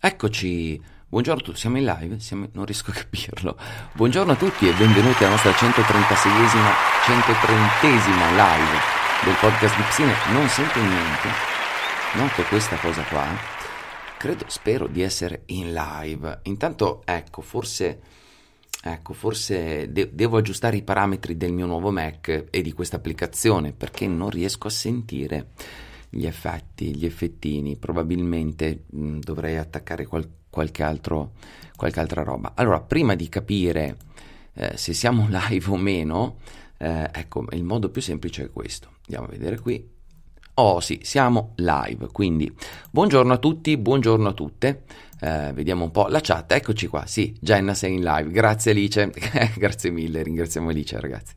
Eccoci, buongiorno, a tutti, siamo in live? Siamo in... Non riesco a capirlo. Buongiorno a tutti e benvenuti alla nostra 136esima, 130esima live del podcast di Psine. Non sento niente, noto questa cosa qua. Credo, spero di essere in live. Intanto, ecco, forse... Ecco, forse de- devo aggiustare i parametri del mio nuovo Mac e di questa applicazione perché non riesco a sentire gli effetti, gli effettini, probabilmente mh, mm, dovrei attaccare qual- qualche, altro, qualche altra roba. Allora, prima di capire eh, se siamo live o meno, eh, ecco, il modo più semplice è questo. Andiamo a vedere qui. Oh sì, siamo live, quindi buongiorno a tutti, buongiorno a tutte. Eh, vediamo un po' la chat, eccoci qua. Sì, Jenna sei in live. Grazie Alice, grazie mille, ringraziamo Alice ragazzi.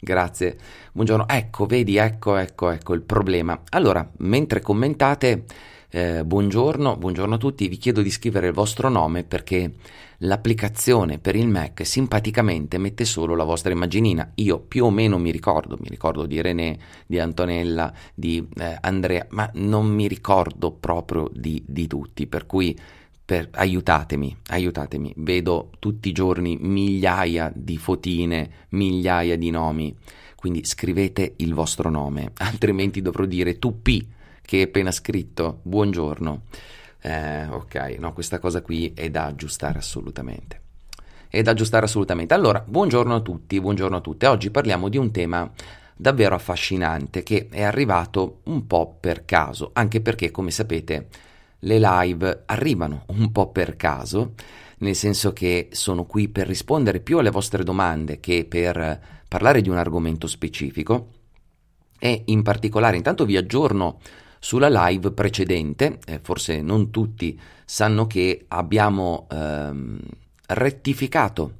Grazie, buongiorno. Ecco, vedi, ecco, ecco, ecco il problema. Allora, mentre commentate, eh, buongiorno, buongiorno a tutti, vi chiedo di scrivere il vostro nome perché l'applicazione per il Mac simpaticamente mette solo la vostra immaginina. Io più o meno mi ricordo, mi ricordo di René, di Antonella, di eh, Andrea, ma non mi ricordo proprio di, di tutti, per cui per, aiutatemi, aiutatemi, vedo tutti i giorni migliaia di fotine, migliaia di nomi, quindi scrivete il vostro nome, altrimenti dovrò dire tu P che è appena scritto, buongiorno. Eh, ok, no, questa cosa qui è da aggiustare assolutamente. È da aggiustare assolutamente. Allora, buongiorno a tutti, buongiorno a tutte. Oggi parliamo di un tema davvero affascinante che è arrivato un po' per caso, anche perché, come sapete, le live arrivano un po' per caso, nel senso che sono qui per rispondere più alle vostre domande che per parlare di un argomento specifico e in particolare intanto vi aggiorno sulla live precedente, eh, forse non tutti sanno che abbiamo ehm, rettificato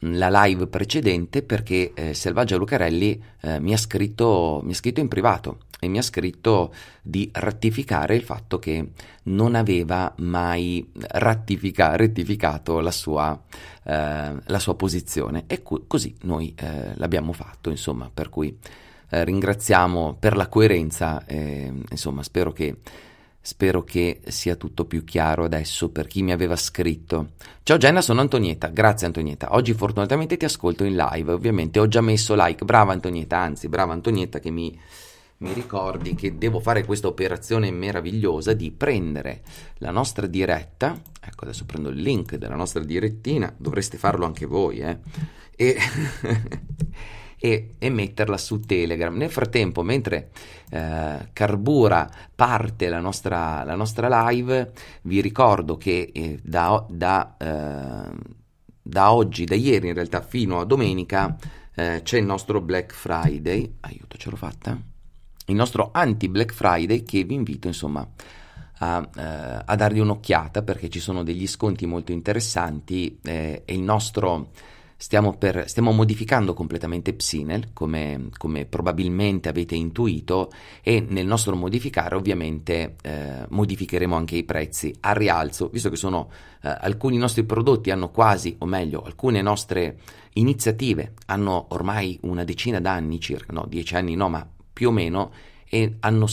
la live precedente perché eh, Selvaggia Lucarelli eh, mi, ha scritto, mi, ha scritto, in privato e mi ha scritto di rettificare il fatto che non aveva mai rettificato la sua, eh, la sua posizione e co- così noi eh, l'abbiamo fatto insomma per cui eh, ringraziamo per la coerenza insomma spero che Spero che sia tutto più chiaro adesso per chi mi aveva scritto. Ciao Jenna, sono Antonietta. Grazie Antonietta. Oggi fortunatamente ti ascolto in live. Ovviamente ho già messo like. Brava Antonietta, anzi, brava Antonietta che mi, mi ricordi che devo fare questa operazione meravigliosa di prendere la nostra diretta. Ecco, adesso prendo il link della nostra direttina. Dovreste farlo anche voi, eh. E... e, e metterla su Telegram. Nel frattempo, mentre eh, carbura parte la nostra, la nostra, live, vi ricordo che eh, da, da, eh, da, oggi, da ieri in realtà, fino a domenica, eh, c'è il nostro Black Friday. Aiuto, ce l'ho fatta? Il nostro anti-Black Friday che vi invito, insomma, a, eh, a, dargli un'occhiata perché ci sono degli sconti molto interessanti eh, e il nostro Stiamo, per, stiamo, modificando completamente Psinel, come, come, probabilmente avete intuito, e nel nostro modificare ovviamente eh, modificheremo anche i prezzi a rialzo, visto che sono, eh, alcuni nostri prodotti hanno quasi, o meglio, alcune nostre iniziative hanno ormai una decina d'anni circa, no, dieci anni no, ma più o meno, e hanno,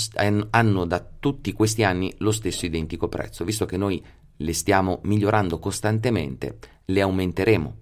hanno da tutti questi anni lo stesso identico prezzo, visto che noi le stiamo migliorando costantemente, le aumenteremo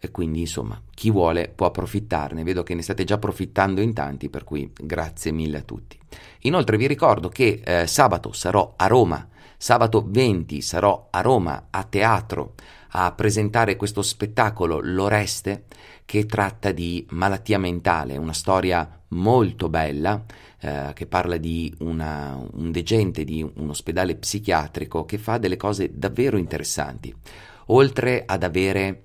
e quindi insomma chi vuole può approfittarne, vedo che ne state già approfittando in tanti, per cui grazie mille a tutti. Inoltre vi ricordo che eh, sabato sarò a Roma, sabato 20 sarò a Roma a teatro a presentare questo spettacolo L'Oreste che tratta di malattia mentale, una storia molto bella eh, che parla di una, un degente di un ospedale psichiatrico che fa delle cose davvero interessanti, oltre ad avere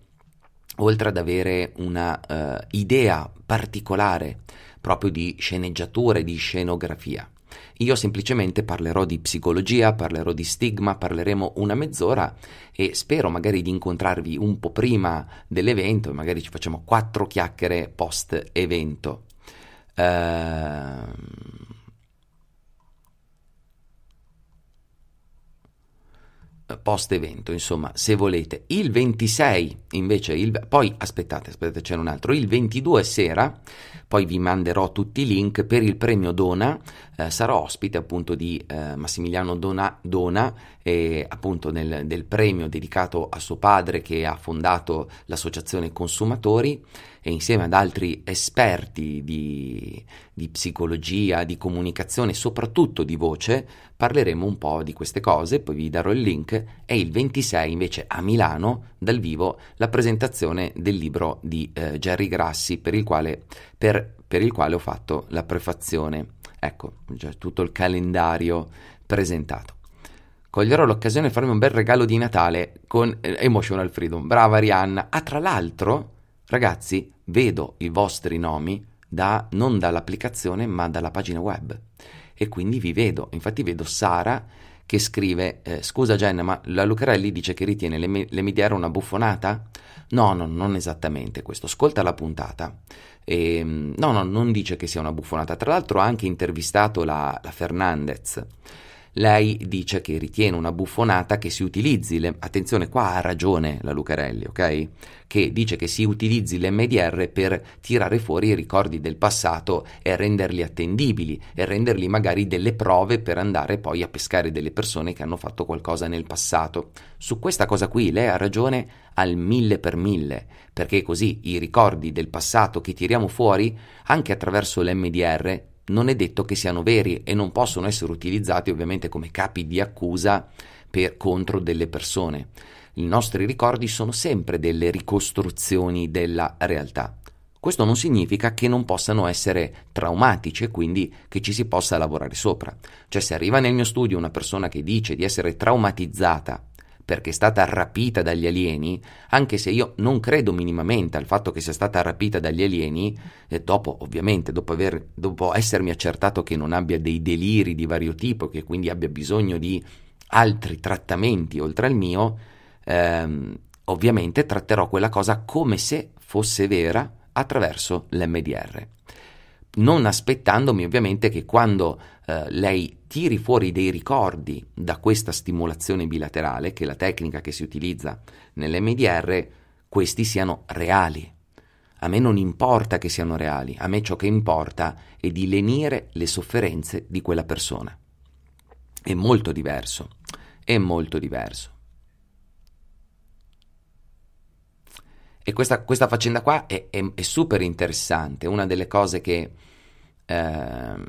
oltre ad avere una uh, idea particolare proprio di sceneggiatura e di scenografia. Io semplicemente parlerò di psicologia, parlerò di stigma, parleremo una mezz'ora e spero magari di incontrarvi un po' prima dell'evento magari ci facciamo quattro chiacchiere post evento. Ehm post evento, insomma, se volete. Il 26 invece, il, poi aspettate, aspettate, c'è un altro, il 22 sera, poi vi manderò tutti i link per il premio Dona eh, sarò ospite appunto di eh, Massimiliano Dona, Dona eh, appunto nel, del premio dedicato a suo padre che ha fondato l'associazione Consumatori e insieme ad altri esperti di, di psicologia, di comunicazione, soprattutto di voce, parleremo un po' di queste cose, poi vi darò il link e il 26 invece a Milano dal vivo la presentazione del libro di eh, Jerry Grassi per il quale, per, per il quale ho fatto la prefazione. Ecco, già tutto il calendario presentato. Coglierò l'occasione di farmi un bel regalo di Natale con eh, Emotional Freedom. Brava Arianna. Ah, tra l'altro, ragazzi, vedo i vostri nomi da, non dall'applicazione ma dalla pagina web e quindi vi vedo. Infatti vedo Sara che scrive, eh, scusa Jen, ma la Lucarelli dice che ritiene le, l'Emidiera una buffonata? No, no, non esattamente questo, ascolta la puntata. E, ehm, no, no, non dice che sia una buffonata, tra l'altro ha anche intervistato la, la Fernandez lei dice che ritiene una buffonata che si utilizzi, le... attenzione qua ha ragione la Lucarelli, ok? Che dice che si utilizzi l'MDR per tirare fuori i ricordi del passato e renderli attendibili e renderli magari delle prove per andare poi a pescare delle persone che hanno fatto qualcosa nel passato. Su questa cosa qui lei ha ragione al mille per mille, perché così i ricordi del passato che tiriamo fuori, anche attraverso l'MDR, non è detto che siano veri e non possono essere utilizzati ovviamente come capi di accusa per, contro delle persone. I nostri ricordi sono sempre delle ricostruzioni della realtà. Questo non significa che non possano essere traumatici e quindi che ci si possa lavorare sopra. Cioè se arriva nel mio studio una persona che dice di essere traumatizzata perché è stata rapita dagli alieni, anche se io non credo minimamente al fatto che sia stata rapita dagli alieni, e dopo ovviamente, dopo, aver, dopo essermi accertato che non abbia dei deliri di vario tipo, che quindi abbia bisogno di altri trattamenti oltre al mio, ehm, ovviamente tratterò quella cosa come se fosse vera attraverso l'MDR. Non aspettandomi ovviamente che quando eh, lei tiri fuori dei ricordi da questa stimolazione bilaterale, che è la tecnica che si utilizza nell'MDR, questi siano reali. A me non importa che siano reali, a me ciò che importa è di lenire le sofferenze di quella persona. È molto diverso, è molto diverso. E questa, questa faccenda qua è, è, è, super interessante, una delle cose che... Eh,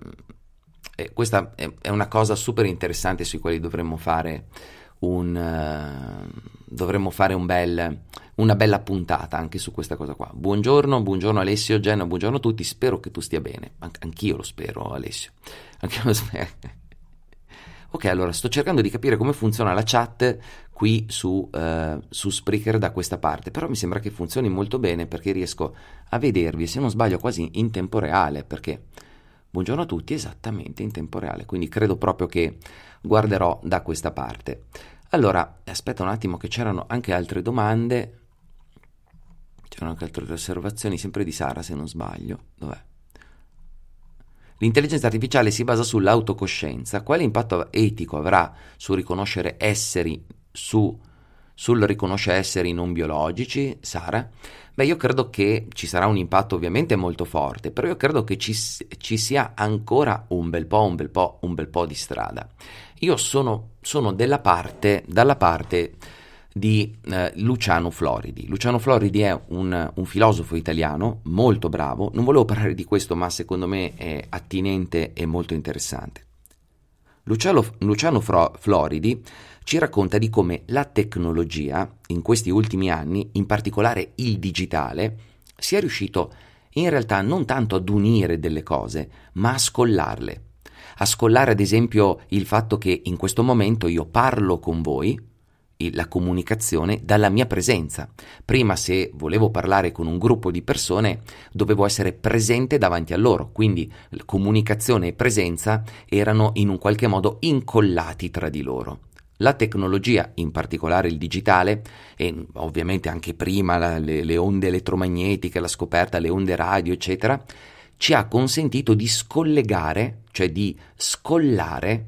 eh, questa è una cosa super interessante sui quali dovremmo fare un, uh, dovremmo fare un bel, una bella puntata anche su questa cosa qua. Buongiorno, buongiorno Alessio, Genna, buongiorno a tutti, spero che tu stia bene, An- anch'io lo spero Alessio, anch'io lo spero. ok, allora sto cercando di capire come funziona la chat qui su, uh, su Spreaker da questa parte, però mi sembra che funzioni molto bene perché riesco a vedervi, se non sbaglio, quasi in tempo reale, perché buongiorno a tutti esattamente in tempo reale, quindi credo proprio che guarderò da questa parte. Allora, aspetta un attimo che c'erano anche altre domande, c'erano anche altre osservazioni, sempre di Sara se non sbaglio, dov'è? L'intelligenza artificiale si basa sull'autocoscienza, quale impatto etico avrà sul riconoscere esseri su sul riconosce esseri non biologici, Sara, beh io credo che ci sarà un impatto ovviamente molto forte, però io credo che ci, ci sia ancora un bel po', un bel po', un bel po' di strada. Io sono, sono della parte, dalla parte di eh, Luciano Floridi. Luciano Floridi è un, un, filosofo italiano molto bravo, non volevo parlare di questo ma secondo me è attinente e molto interessante. Luciano, Luciano Fro- Floridi ci racconta di come la tecnologia, in questi ultimi anni, in particolare il digitale, sia riuscito in realtà non tanto ad unire delle cose, ma a scollarle. A scollare ad esempio il fatto che in questo momento io parlo con voi, la comunicazione dalla mia presenza. Prima se volevo parlare con un gruppo di persone dovevo essere presente davanti a loro, quindi comunicazione e presenza erano in un qualche modo incollati tra di loro. La tecnologia, in particolare il digitale, e ovviamente anche prima la, le, le onde elettromagnetiche, la scoperta, le onde radio, eccetera, ci ha consentito di scollegare, cioè di scollare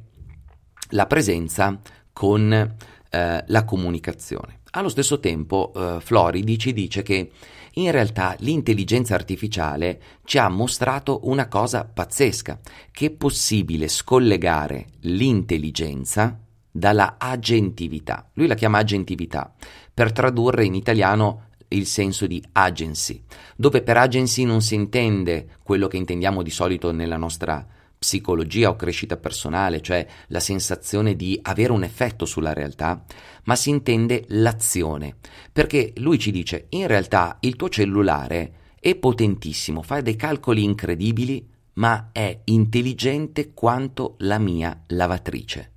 la presenza con eh, la comunicazione. Allo stesso tempo, eh, Floridi ci dice che in realtà l'intelligenza artificiale ci ha mostrato una cosa pazzesca, che è possibile scollegare l'intelligenza dalla agentività. Lui la chiama agentività per tradurre in italiano il senso di agency, dove per agency non si intende quello che intendiamo di solito nella nostra psicologia o crescita personale, cioè la sensazione di avere un effetto sulla realtà, ma si intende l'azione, perché lui ci dice in realtà il tuo cellulare è potentissimo, fa dei calcoli incredibili, ma è intelligente quanto la mia lavatrice.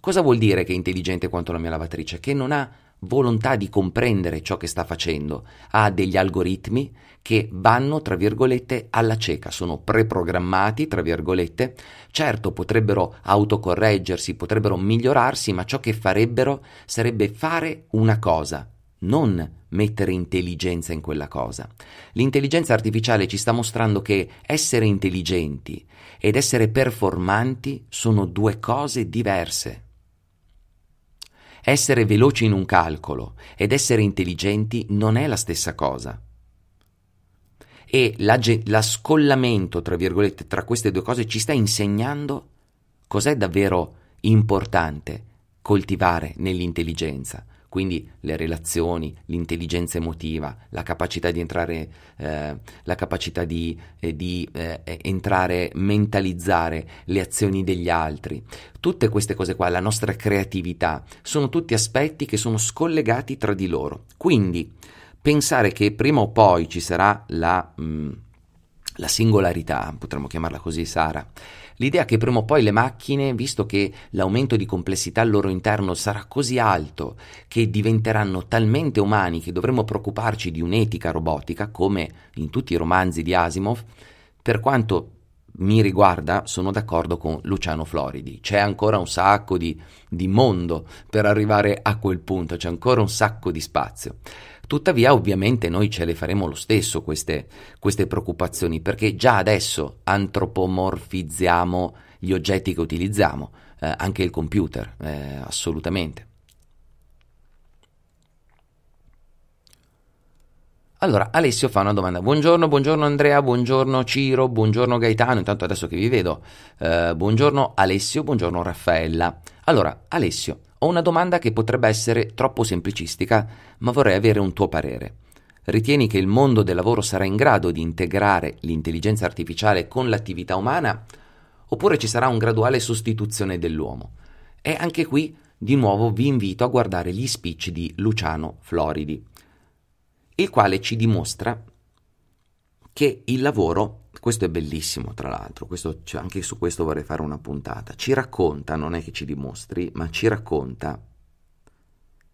Cosa vuol dire che è intelligente quanto la mia lavatrice? Che non ha volontà di comprendere ciò che sta facendo, ha degli algoritmi che vanno, tra virgolette, alla cieca, sono preprogrammati, tra virgolette, certo potrebbero autocorreggersi, potrebbero migliorarsi, ma ciò che farebbero sarebbe fare una cosa, non mettere intelligenza in quella cosa. L'intelligenza artificiale ci sta mostrando che essere intelligenti ed essere performanti sono due cose diverse. Essere veloci in un calcolo ed essere intelligenti non è la stessa cosa. E la, l'ascollamento, tra virgolette, tra queste due cose ci sta insegnando cos'è davvero importante coltivare nell'intelligenza. Quindi le relazioni, l'intelligenza emotiva, la capacità di entrare, eh, la capacità di, eh, di eh, eh, entrare, mentalizzare le azioni degli altri, tutte queste cose qua, la nostra creatività, sono tutti aspetti che sono scollegati tra di loro. Quindi pensare che prima o poi ci sarà la, mh, mm, la singolarità, potremmo chiamarla così Sara, L'idea che prima o poi le macchine, visto che l'aumento di complessità al loro interno sarà così alto che diventeranno talmente umani che dovremo preoccuparci di un'etica robotica, come in tutti i romanzi di Asimov, per quanto mi riguarda sono d'accordo con Luciano Floridi. C'è ancora un sacco di, di mondo per arrivare a quel punto, c'è ancora un sacco di spazio. Tuttavia ovviamente noi ce le faremo lo stesso queste, queste preoccupazioni perché già adesso antropomorfizziamo gli oggetti che utilizziamo, eh, anche il computer, eh, assolutamente. Allora, Alessio fa una domanda. Buongiorno, buongiorno Andrea, buongiorno Ciro, buongiorno Gaetano, intanto adesso che vi vedo. Eh, buongiorno Alessio, buongiorno Raffaella. Allora, Alessio, ho una domanda che potrebbe essere troppo semplicistica, ma vorrei avere un tuo parere. Ritieni che il mondo del lavoro sarà in grado di integrare l'intelligenza artificiale con l'attività umana? Oppure ci sarà un graduale sostituzione dell'uomo? E anche qui, di nuovo, vi invito a guardare gli speech di Luciano Floridi, il quale ci dimostra che il lavoro questo è bellissimo tra l'altro, questo, cioè, anche su questo vorrei fare una puntata, ci racconta, non è che ci dimostri, ma ci racconta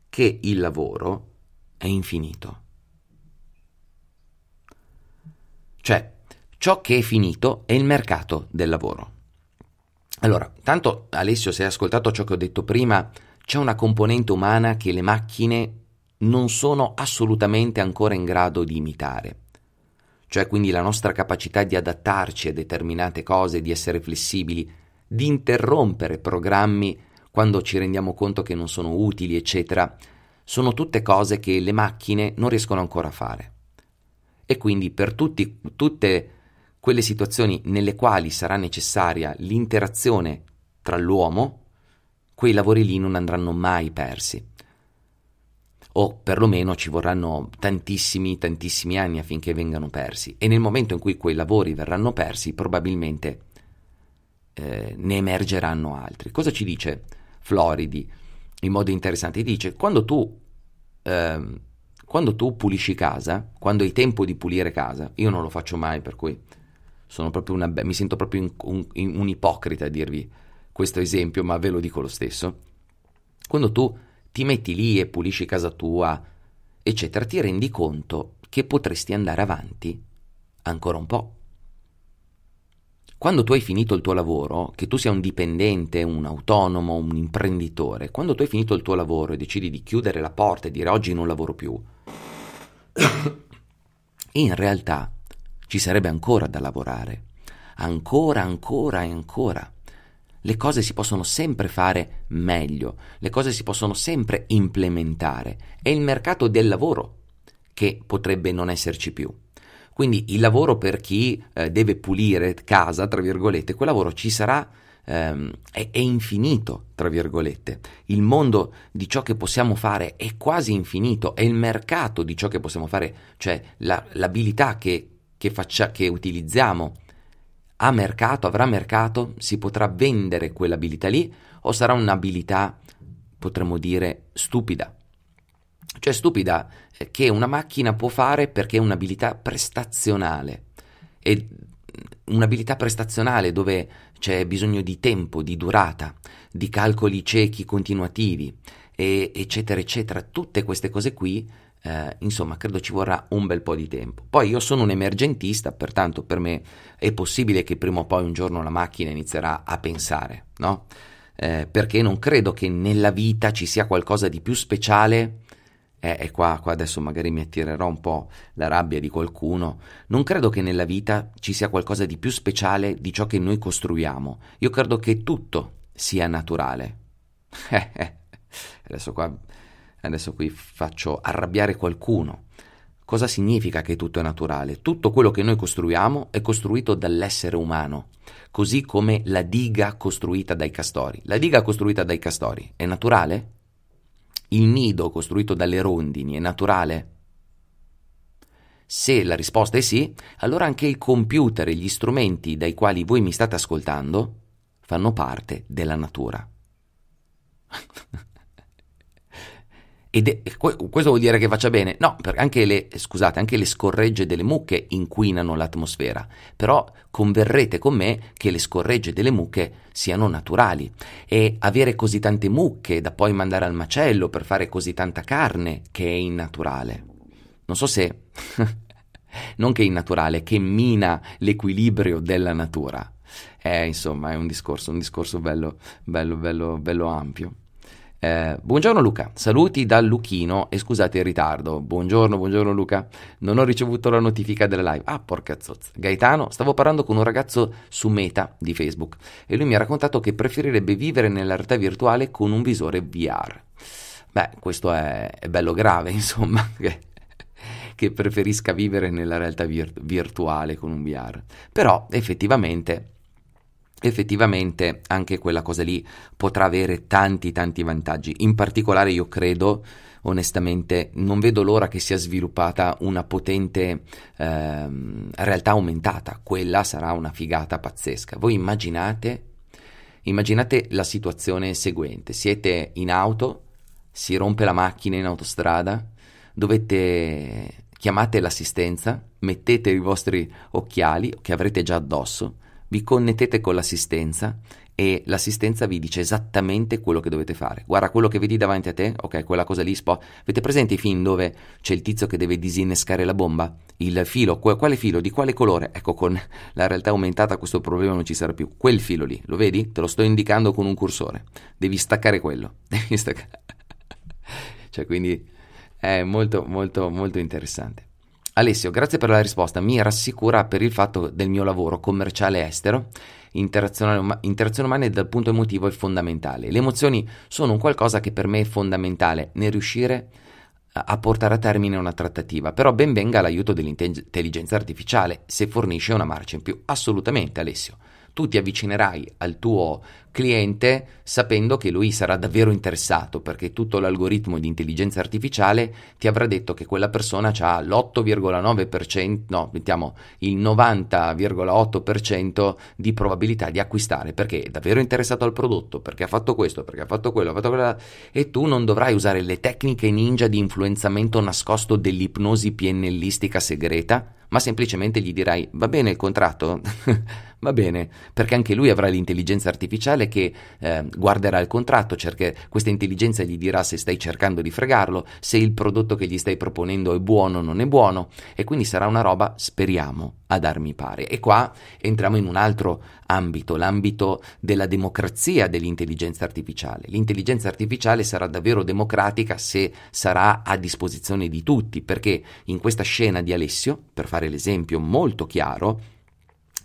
che il lavoro è infinito. Cioè, ciò che è finito è il mercato del lavoro. Allora, tanto Alessio, se hai ascoltato ciò che ho detto prima, c'è una componente umana che le macchine non sono assolutamente ancora in grado di imitare cioè quindi la nostra capacità di adattarci a determinate cose, di essere flessibili, di interrompere programmi quando ci rendiamo conto che non sono utili, eccetera, sono tutte cose che le macchine non riescono ancora a fare. E quindi per tutti, tutte quelle situazioni nelle quali sarà necessaria l'interazione tra l'uomo, quei lavori lì non andranno mai persi o perlomeno ci vorranno tantissimi, tantissimi anni affinché vengano persi e nel momento in cui quei lavori verranno persi probabilmente eh, ne emergeranno altri. Cosa ci dice Floridi in modo interessante? Dice quando tu, eh, quando tu pulisci casa, quando hai tempo di pulire casa, io non lo faccio mai per cui una, mi sento proprio in, un, in, un ipocrita a dirvi questo esempio, ma ve lo dico lo stesso. Quando tu ti metti lì e pulisci casa tua, eccetera, ti rendi conto che potresti andare avanti ancora un po'. Quando tu hai finito il tuo lavoro, che tu sia un dipendente, un autonomo, un imprenditore, quando tu hai finito il tuo lavoro e decidi di chiudere la porta e dire oggi non lavoro più, in realtà ci sarebbe ancora da lavorare, ancora, ancora e ancora le cose si possono sempre fare meglio, le cose si possono sempre implementare. È il mercato del lavoro che potrebbe non esserci più. Quindi il lavoro per chi eh, deve pulire casa, tra virgolette, quel lavoro ci sarà, ehm, è, è infinito, tra virgolette. Il mondo di ciò che possiamo fare è quasi infinito, è il mercato di ciò che possiamo fare, cioè la, l'abilità che, che, faccia, che utilizziamo ha mercato, avrà mercato, si potrà vendere quell'abilità lì o sarà un'abilità, potremmo dire, stupida. Cioè stupida eh, che una macchina può fare perché è un'abilità prestazionale. E mm, un'abilità prestazionale dove c'è bisogno di tempo, di durata, di calcoli ciechi continuativi, e eccetera, eccetera. Tutte queste cose qui eh, insomma, credo ci vorrà un bel po' di tempo. Poi io sono un emergentista, pertanto per me è possibile che prima o poi un giorno la macchina inizierà a pensare, no? Eh, perché non credo che nella vita ci sia qualcosa di più speciale. Eh, e qua, qua adesso magari mi attirerò un po' la rabbia di qualcuno. Non credo che nella vita ci sia qualcosa di più speciale di ciò che noi costruiamo. Io credo che tutto sia naturale. Eh, eh. adesso qua adesso qui faccio arrabbiare qualcuno. Cosa significa che tutto è naturale? Tutto quello che noi costruiamo è costruito dall'essere umano, così come la diga costruita dai castori. La diga costruita dai castori è naturale? Il nido costruito dalle rondini è naturale? Se la risposta è sì, allora anche il computer e gli strumenti dai quali voi mi state ascoltando fanno parte della natura. Ed è, questo vuol dire che faccia bene? No, perché anche le, scusate, anche le scorregge delle mucche inquinano l'atmosfera, però converrete con me che le scorregge delle mucche siano naturali e avere così tante mucche da poi mandare al macello per fare così tanta carne che è innaturale. Non so se... non che è innaturale, che mina l'equilibrio della natura. Eh, insomma, è un discorso, un discorso bello, bello, bello, bello ampio. Eh, buongiorno Luca, saluti da Luchino e scusate il ritardo. Buongiorno, buongiorno Luca. Non ho ricevuto la notifica della live. Ah, porca zozza. Gaetano, stavo parlando con un ragazzo su Meta di Facebook e lui mi ha raccontato che preferirebbe vivere nella realtà virtuale con un visore VR. Beh, questo è, è bello grave, insomma, che, che, preferisca vivere nella realtà vir- virtuale con un VR. Però effettivamente effettivamente anche quella cosa lì potrà avere tanti tanti vantaggi. In particolare io credo, onestamente, non vedo l'ora che sia sviluppata una potente ehm, realtà aumentata. Quella sarà una figata pazzesca. Voi immaginate, immaginate la situazione seguente. Siete in auto, si rompe la macchina in autostrada, dovete chiamate l'assistenza, mettete i vostri occhiali che avrete già addosso vi connettete con l'assistenza e l'assistenza vi dice esattamente quello che dovete fare. Guarda quello che vedi davanti a te, ok, quella cosa lì spo. Avete presente i film dove c'è il tizio che deve disinnescare la bomba? Il filo, quale filo, di quale colore? Ecco, con la realtà aumentata questo problema non ci sarà più. Quel filo lì, lo vedi? Te lo sto indicando con un cursore. Devi staccare quello. Devi staccare. cioè, quindi è molto molto molto interessante. Alessio, grazie per la risposta. Mi rassicura per il fatto del mio lavoro commerciale estero. Interazione, um- interazione umana dal punto emotivo è fondamentale. Le emozioni sono un qualcosa che per me è fondamentale nel riuscire a portare a termine una trattativa, però ben venga l'aiuto dell'intelligenza artificiale se fornisce una marcia in più. Assolutamente Alessio tu ti avvicinerai al tuo cliente sapendo che lui sarà davvero interessato perché tutto l'algoritmo di intelligenza artificiale ti avrà detto che quella persona ha l'8,9%, no, mettiamo il 90,8% di probabilità di acquistare perché è davvero interessato al prodotto, perché ha fatto questo, perché ha fatto quello, ha fatto quella e tu non dovrai usare le tecniche ninja di influenzamento nascosto dell'ipnosi PNListica segreta, ma semplicemente gli dirai "Va bene il contratto?" Va bene, perché anche lui avrà l'intelligenza artificiale che eh, guarderà il contratto, cerca, questa intelligenza gli dirà se stai cercando di fregarlo, se il prodotto che gli stai proponendo è buono o non è buono e quindi sarà una roba, speriamo, ad armi pari. E qua entriamo in un altro ambito, l'ambito della democrazia dell'intelligenza artificiale. L'intelligenza artificiale sarà davvero democratica se sarà a disposizione di tutti, perché in questa scena di Alessio, per fare l'esempio molto chiaro,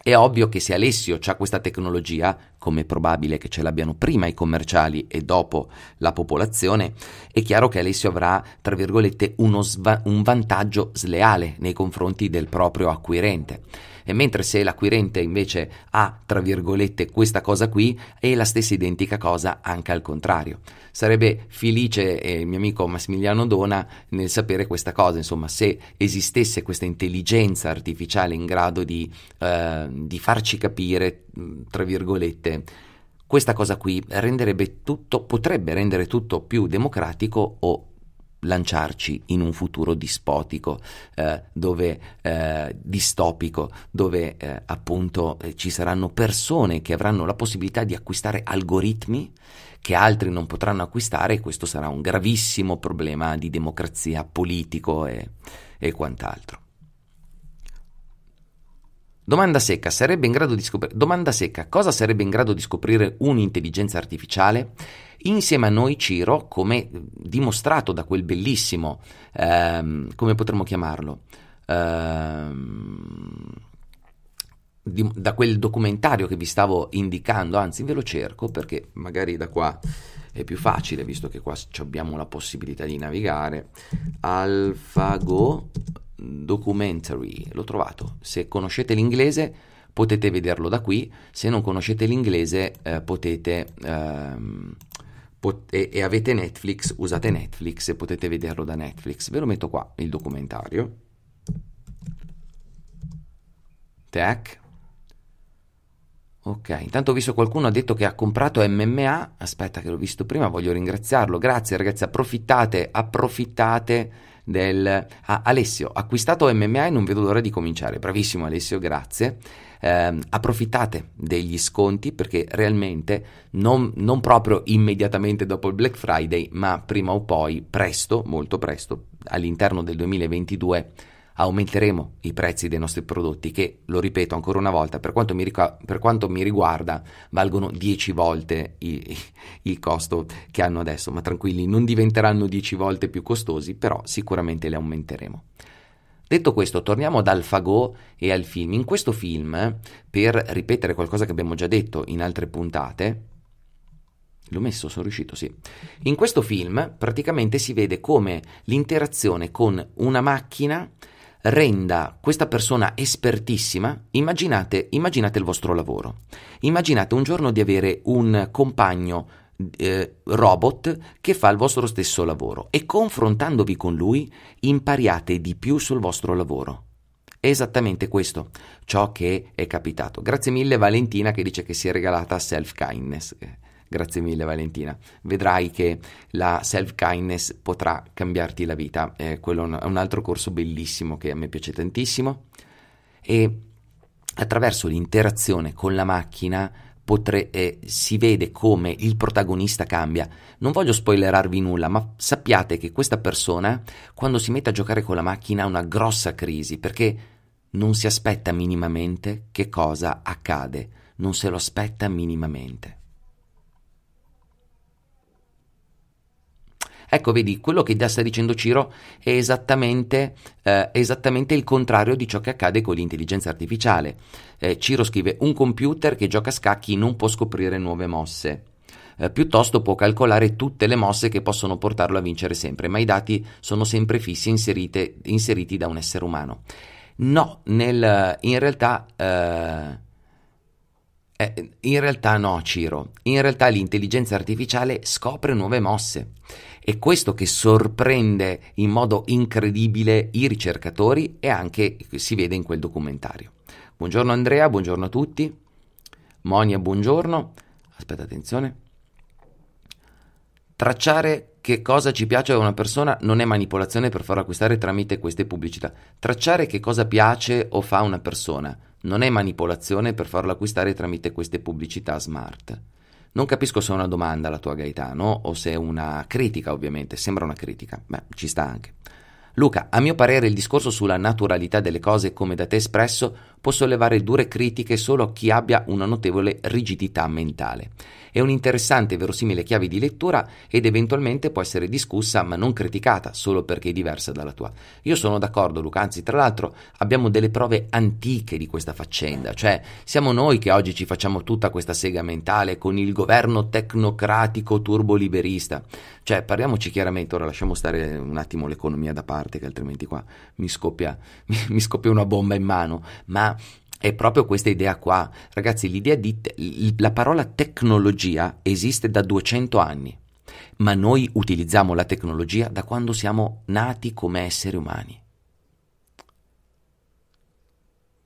è ovvio che se Alessio ha questa tecnologia, come è probabile che ce l'abbiano prima i commerciali e dopo la popolazione, è chiaro che Alessio avrà, tra virgolette, sva- un vantaggio sleale nei confronti del proprio acquirente. E mentre se l'acquirente invece ha, tra virgolette, questa cosa qui, è la stessa identica cosa anche al contrario. Sarebbe felice eh, il mio amico Massimiliano Dona nel sapere questa cosa, insomma, se esistesse questa intelligenza artificiale in grado di, eh, di farci capire, tra virgolette, questa cosa qui renderebbe tutto, potrebbe rendere tutto più democratico o lanciarci in un futuro dispotico, eh, dove, eh, distopico, dove eh, appunto eh, ci saranno persone che avranno la possibilità di acquistare algoritmi che altri non potranno acquistare e questo sarà un gravissimo problema di democrazia politico e, e quant'altro. Domanda secca, sarebbe in grado di scoprire, domanda secca, cosa sarebbe in grado di scoprire un'intelligenza artificiale? Insieme a noi Ciro, come dimostrato da quel bellissimo, ehm, come potremmo chiamarlo, ehm, di, da quel documentario che vi stavo indicando, anzi ve lo cerco perché magari da qua è più facile, visto che qua abbiamo la possibilità di navigare, AlphaGo Documentary, l'ho trovato, se conoscete l'inglese potete vederlo da qui, se non conoscete l'inglese eh, potete... Ehm, pot- e-, e avete Netflix, usate Netflix e potete vederlo da Netflix. Ve lo metto qua il documentario. Tac. Ok, intanto ho visto qualcuno ha detto che ha comprato MMA, aspetta che l'ho visto prima, voglio ringraziarlo. Grazie ragazzi, approfittate, approfittate del ah, Alessio, acquistato MMA e non vedo l'ora di cominciare. Bravissimo Alessio, grazie. Eh, approfittate degli sconti perché realmente non, non, proprio immediatamente dopo il Black Friday, ma prima o poi, presto, molto presto, all'interno del 2022 aumenteremo i prezzi dei nostri prodotti che, lo ripeto ancora una volta, per quanto mi, rica- per quanto mi riguarda valgono 10 volte il costo che hanno adesso, ma tranquilli, non diventeranno 10 volte più costosi, però sicuramente li aumenteremo. Detto questo, torniamo ad Alfago e al film. In questo film, per ripetere qualcosa che abbiamo già detto in altre puntate, l'ho messo, sono riuscito, sì. In questo film praticamente si vede come l'interazione con una macchina renda questa persona espertissima, immaginate, immaginate il vostro lavoro. Immaginate un giorno di avere un compagno eh, robot che fa il vostro stesso lavoro e confrontandovi con lui impariate di più sul vostro lavoro. È esattamente questo ciò che è capitato. Grazie mille Valentina che dice che si è regalata self kindness. Grazie mille Valentina. Vedrai che la self-kindness potrà cambiarti la vita. Eh, quello è un altro corso bellissimo che a me piace tantissimo. E attraverso l'interazione con la macchina potre, eh, si vede come il protagonista cambia. Non voglio spoilerarvi nulla, ma sappiate che questa persona, quando si mette a giocare con la macchina, ha una grossa crisi perché non si aspetta minimamente che cosa accade, non se lo aspetta minimamente. Ecco, vedi, quello che sta dicendo Ciro è esattamente, eh, esattamente, il contrario di ciò che accade con l'intelligenza artificiale. Eh, Ciro scrive un computer che gioca a scacchi non può scoprire nuove mosse. Eh, piuttosto può calcolare tutte le mosse che possono portarlo a vincere sempre, ma i dati sono sempre fissi inserite, inseriti da un essere umano. No, nel, in realtà... Eh, eh, in realtà no, Ciro. In realtà l'intelligenza artificiale scopre nuove mosse. È questo che sorprende in modo incredibile i ricercatori e anche si vede in quel documentario. Buongiorno Andrea, buongiorno a tutti. Monia, buongiorno. Aspetta, attenzione. Tracciare che cosa ci piace a una persona non è manipolazione per farlo acquistare tramite queste pubblicità. Tracciare che cosa piace o fa una persona non è manipolazione per farlo acquistare tramite queste pubblicità smart. Non capisco se è una domanda la tua Gaetano o se è una critica, ovviamente. Sembra una critica, ma ci sta anche. Luca, a mio parere il discorso sulla naturalità delle cose come da te espresso può sollevare dure critiche solo a chi abbia una notevole rigidità mentale. È un'interessante e verosimile chiave di lettura ed eventualmente può essere discussa ma non criticata solo perché è diversa dalla tua. Io sono d'accordo Luca, anzi tra l'altro abbiamo delle prove antiche di questa faccenda, cioè siamo noi che oggi ci facciamo tutta questa sega mentale con il governo tecnocratico turboliberista. Cioè parliamoci chiaramente, ora lasciamo stare un attimo l'economia da parte che altrimenti qua mi scoppia, mi, mi scoppia una bomba in mano, ma è proprio questa idea qua. Ragazzi, l'idea di te- la parola tecnologia esiste da 200 anni, ma noi utilizziamo la tecnologia da quando siamo nati come esseri umani.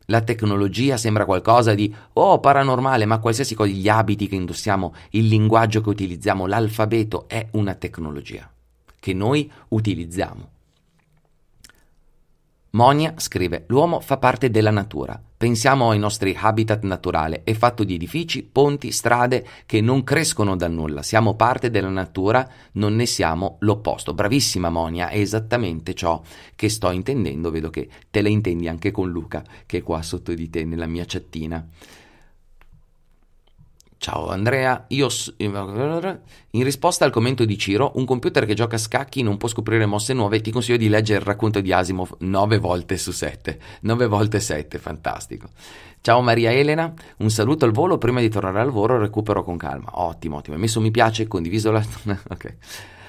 La tecnologia sembra qualcosa di oh paranormale, ma qualsiasi cosa, gli abiti che indossiamo, il linguaggio che utilizziamo, l'alfabeto è una tecnologia che noi utilizziamo. Monia scrive: L'uomo fa parte della natura. Pensiamo ai nostri habitat naturali, è fatto di edifici, ponti, strade che non crescono da nulla. Siamo parte della natura, non ne siamo l'opposto. Bravissima Monia, è esattamente ciò che sto intendendo. Vedo che te la intendi anche con Luca, che è qua sotto di te nella mia chattina. Ciao Andrea, io s- in risposta al commento di Ciro, un computer che gioca a scacchi non può scoprire mosse nuove, ti consiglio di leggere il racconto di Asimov 9 volte su 7. 9 volte 7, fantastico. Ciao Maria Elena, un saluto al volo, prima di tornare al lavoro recupero con calma. Ottimo, ottimo, hai messo mi piace, condiviso la... ok.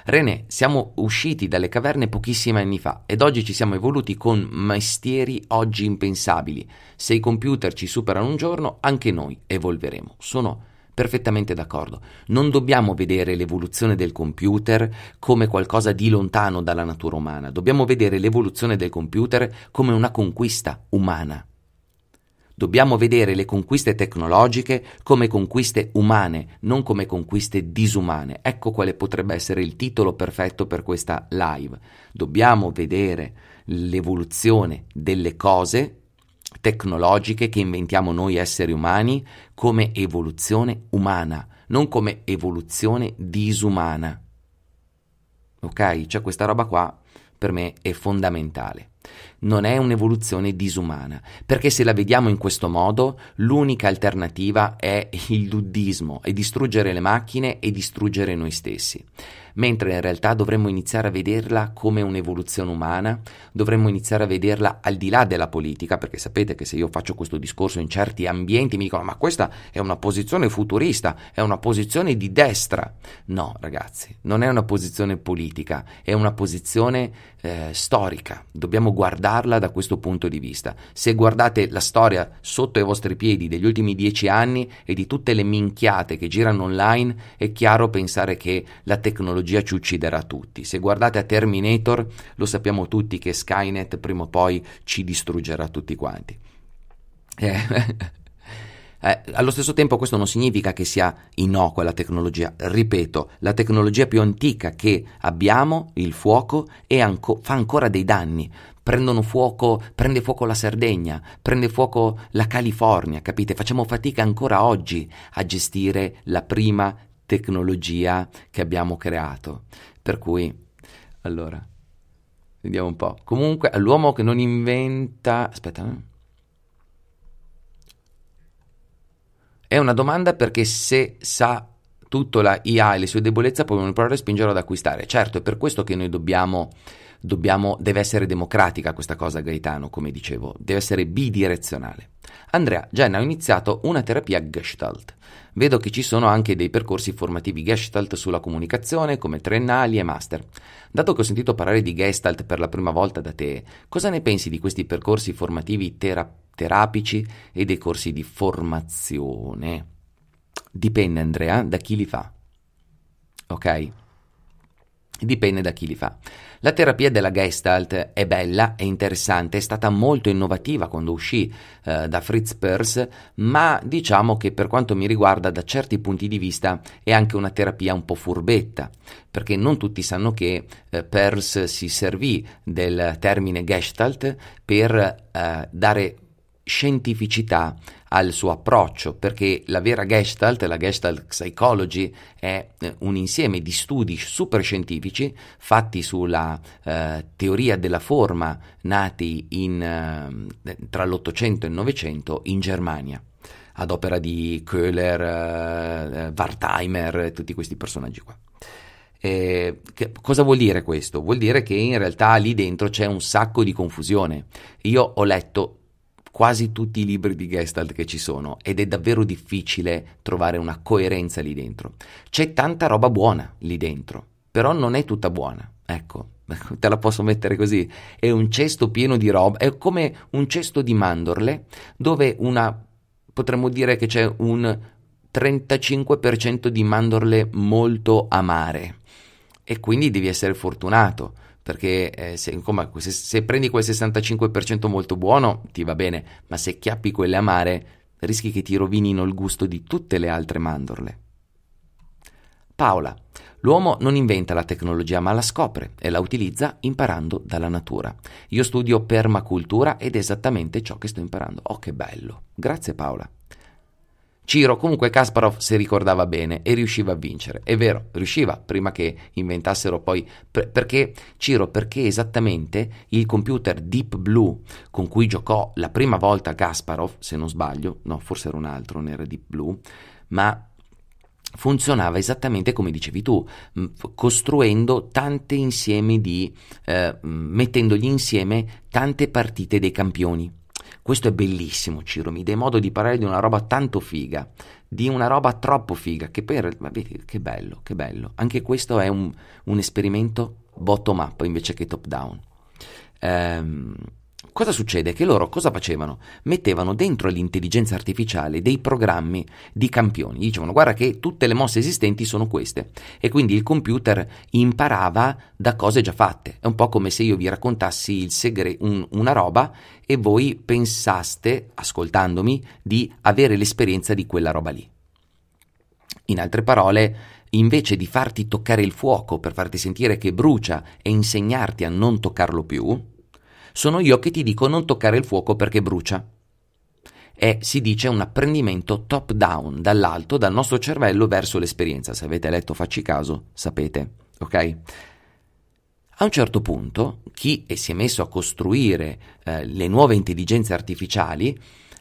René, siamo usciti dalle caverne pochissimi anni fa ed oggi ci siamo evoluti con mestieri oggi impensabili. Se i computer ci superano un giorno, anche noi evolveremo. Sono Perfettamente d'accordo. Non dobbiamo vedere l'evoluzione del computer come qualcosa di lontano dalla natura umana, dobbiamo vedere l'evoluzione del computer come una conquista umana. Dobbiamo vedere le conquiste tecnologiche come conquiste umane, non come conquiste disumane. Ecco quale potrebbe essere il titolo perfetto per questa live. Dobbiamo vedere l'evoluzione delle cose tecnologiche che inventiamo noi esseri umani come evoluzione umana, non come evoluzione disumana. Ok? Cioè questa roba qua per me è fondamentale. Non è un'evoluzione disumana, perché se la vediamo in questo modo, l'unica alternativa è il luddismo e distruggere le macchine e distruggere noi stessi mentre in realtà dovremmo iniziare a vederla come un'evoluzione umana, dovremmo iniziare a vederla al di là della politica, perché sapete che se io faccio questo discorso in certi ambienti mi dicono ma questa è una posizione futurista, è una posizione di destra. No, ragazzi, non è una posizione politica, è una posizione eh, storica, dobbiamo guardarla da questo punto di vista. Se guardate la storia sotto i vostri piedi degli ultimi dieci anni e di tutte le minchiate che girano online, è chiaro pensare che la tecnologia ci ucciderà tutti. Se guardate a Terminator, lo sappiamo tutti che Skynet prima o poi ci distruggerà tutti quanti. Eh. Eh, allo stesso tempo questo non significa che sia innocua la tecnologia, ripeto, la tecnologia più antica che abbiamo, il fuoco, anco- fa ancora dei danni. Fuoco, prende fuoco la Sardegna, prende fuoco la California, capite? Facciamo fatica ancora oggi a gestire la prima tecnologia che abbiamo creato. Per cui, allora, vediamo un po'. Comunque, l'uomo che non inventa... Aspetta, eh? È una domanda perché se sa tutto la IA e le sue debolezze può provare a spingerlo ad acquistare. Certo, è per questo che noi dobbiamo, dobbiamo, deve essere democratica questa cosa Gaetano, come dicevo, deve essere bidirezionale. Andrea Genna ha iniziato una terapia Gestalt. Vedo che ci sono anche dei percorsi formativi Gestalt sulla comunicazione, come triennali e master. Dato che ho sentito parlare di Gestalt per la prima volta da te, cosa ne pensi di questi percorsi formativi tera- terapici e dei corsi di formazione? Dipende, Andrea, da chi li fa. Ok? Dipende da chi li fa. La terapia della Gestalt è bella, è interessante, è stata molto innovativa quando uscì eh, da Fritz Perls, ma diciamo che per quanto mi riguarda da certi punti di vista è anche una terapia un po' furbetta, perché non tutti sanno che eh, Perls si servì del termine Gestalt per eh, dare scientificità al suo approccio, perché la vera gestalt, la gestalt psychology, è eh, un insieme di studi super scientifici fatti sulla eh, teoria della forma nati in, eh, tra l'Ottocento e il Novecento in Germania ad opera di Köhler, eh, eh Wartheimer, tutti questi personaggi qua. Eh, che, cosa vuol dire questo? Vuol dire che in realtà lì dentro c'è un sacco di confusione. Io ho letto quasi tutti i libri di Gestalt che ci sono ed è davvero difficile trovare una coerenza lì dentro. C'è tanta roba buona lì dentro, però non è tutta buona. Ecco, te la posso mettere così, è un cesto pieno di roba, è come un cesto di mandorle dove una, potremmo dire che c'è un 35% di mandorle molto amare e quindi devi essere fortunato perché eh, se, come, se, se, prendi quel 65% molto buono ti va bene, ma se chiappi quelle amare rischi che ti rovinino il gusto di tutte le altre mandorle. Paola, l'uomo non inventa la tecnologia ma la scopre e la utilizza imparando dalla natura. Io studio permacultura ed è esattamente ciò che sto imparando. Oh che bello! Grazie Paola. Ciro comunque Kasparov si ricordava bene e riusciva a vincere. È vero, riusciva prima che inventassero poi per, perché Ciro perché esattamente il computer Deep Blue con cui giocò la prima volta Kasparov, se non sbaglio, no, forse era un altro, non era Deep Blue, ma funzionava esattamente come dicevi tu, costruendo tanti insieme di eh, mettendogli insieme tante partite dei campioni questo è bellissimo, Ciro, mi dai modo di parlare di una roba tanto figa, di una roba troppo figa, che per... Vedi, che bello, che bello. Anche questo è un, un esperimento bottom up invece che top down. Ehm... Um, Cosa succede? Che loro cosa facevano? Mettevano dentro l'intelligenza artificiale dei programmi di campioni. dicevano guarda che tutte le mosse esistenti sono queste e quindi il computer imparava da cose già fatte. È un po' come se io vi raccontassi segre- un, una roba e voi pensaste, ascoltandomi, di avere l'esperienza di quella roba lì. In altre parole, invece di farti toccare il fuoco per farti sentire che brucia e insegnarti a non toccarlo più, sono io che ti dico non toccare il fuoco perché brucia. È, si dice, un apprendimento top down, dall'alto, dal nostro cervello verso l'esperienza. Se avete letto Facci caso, sapete, ok? A un certo punto, chi si è messo a costruire eh, le nuove intelligenze artificiali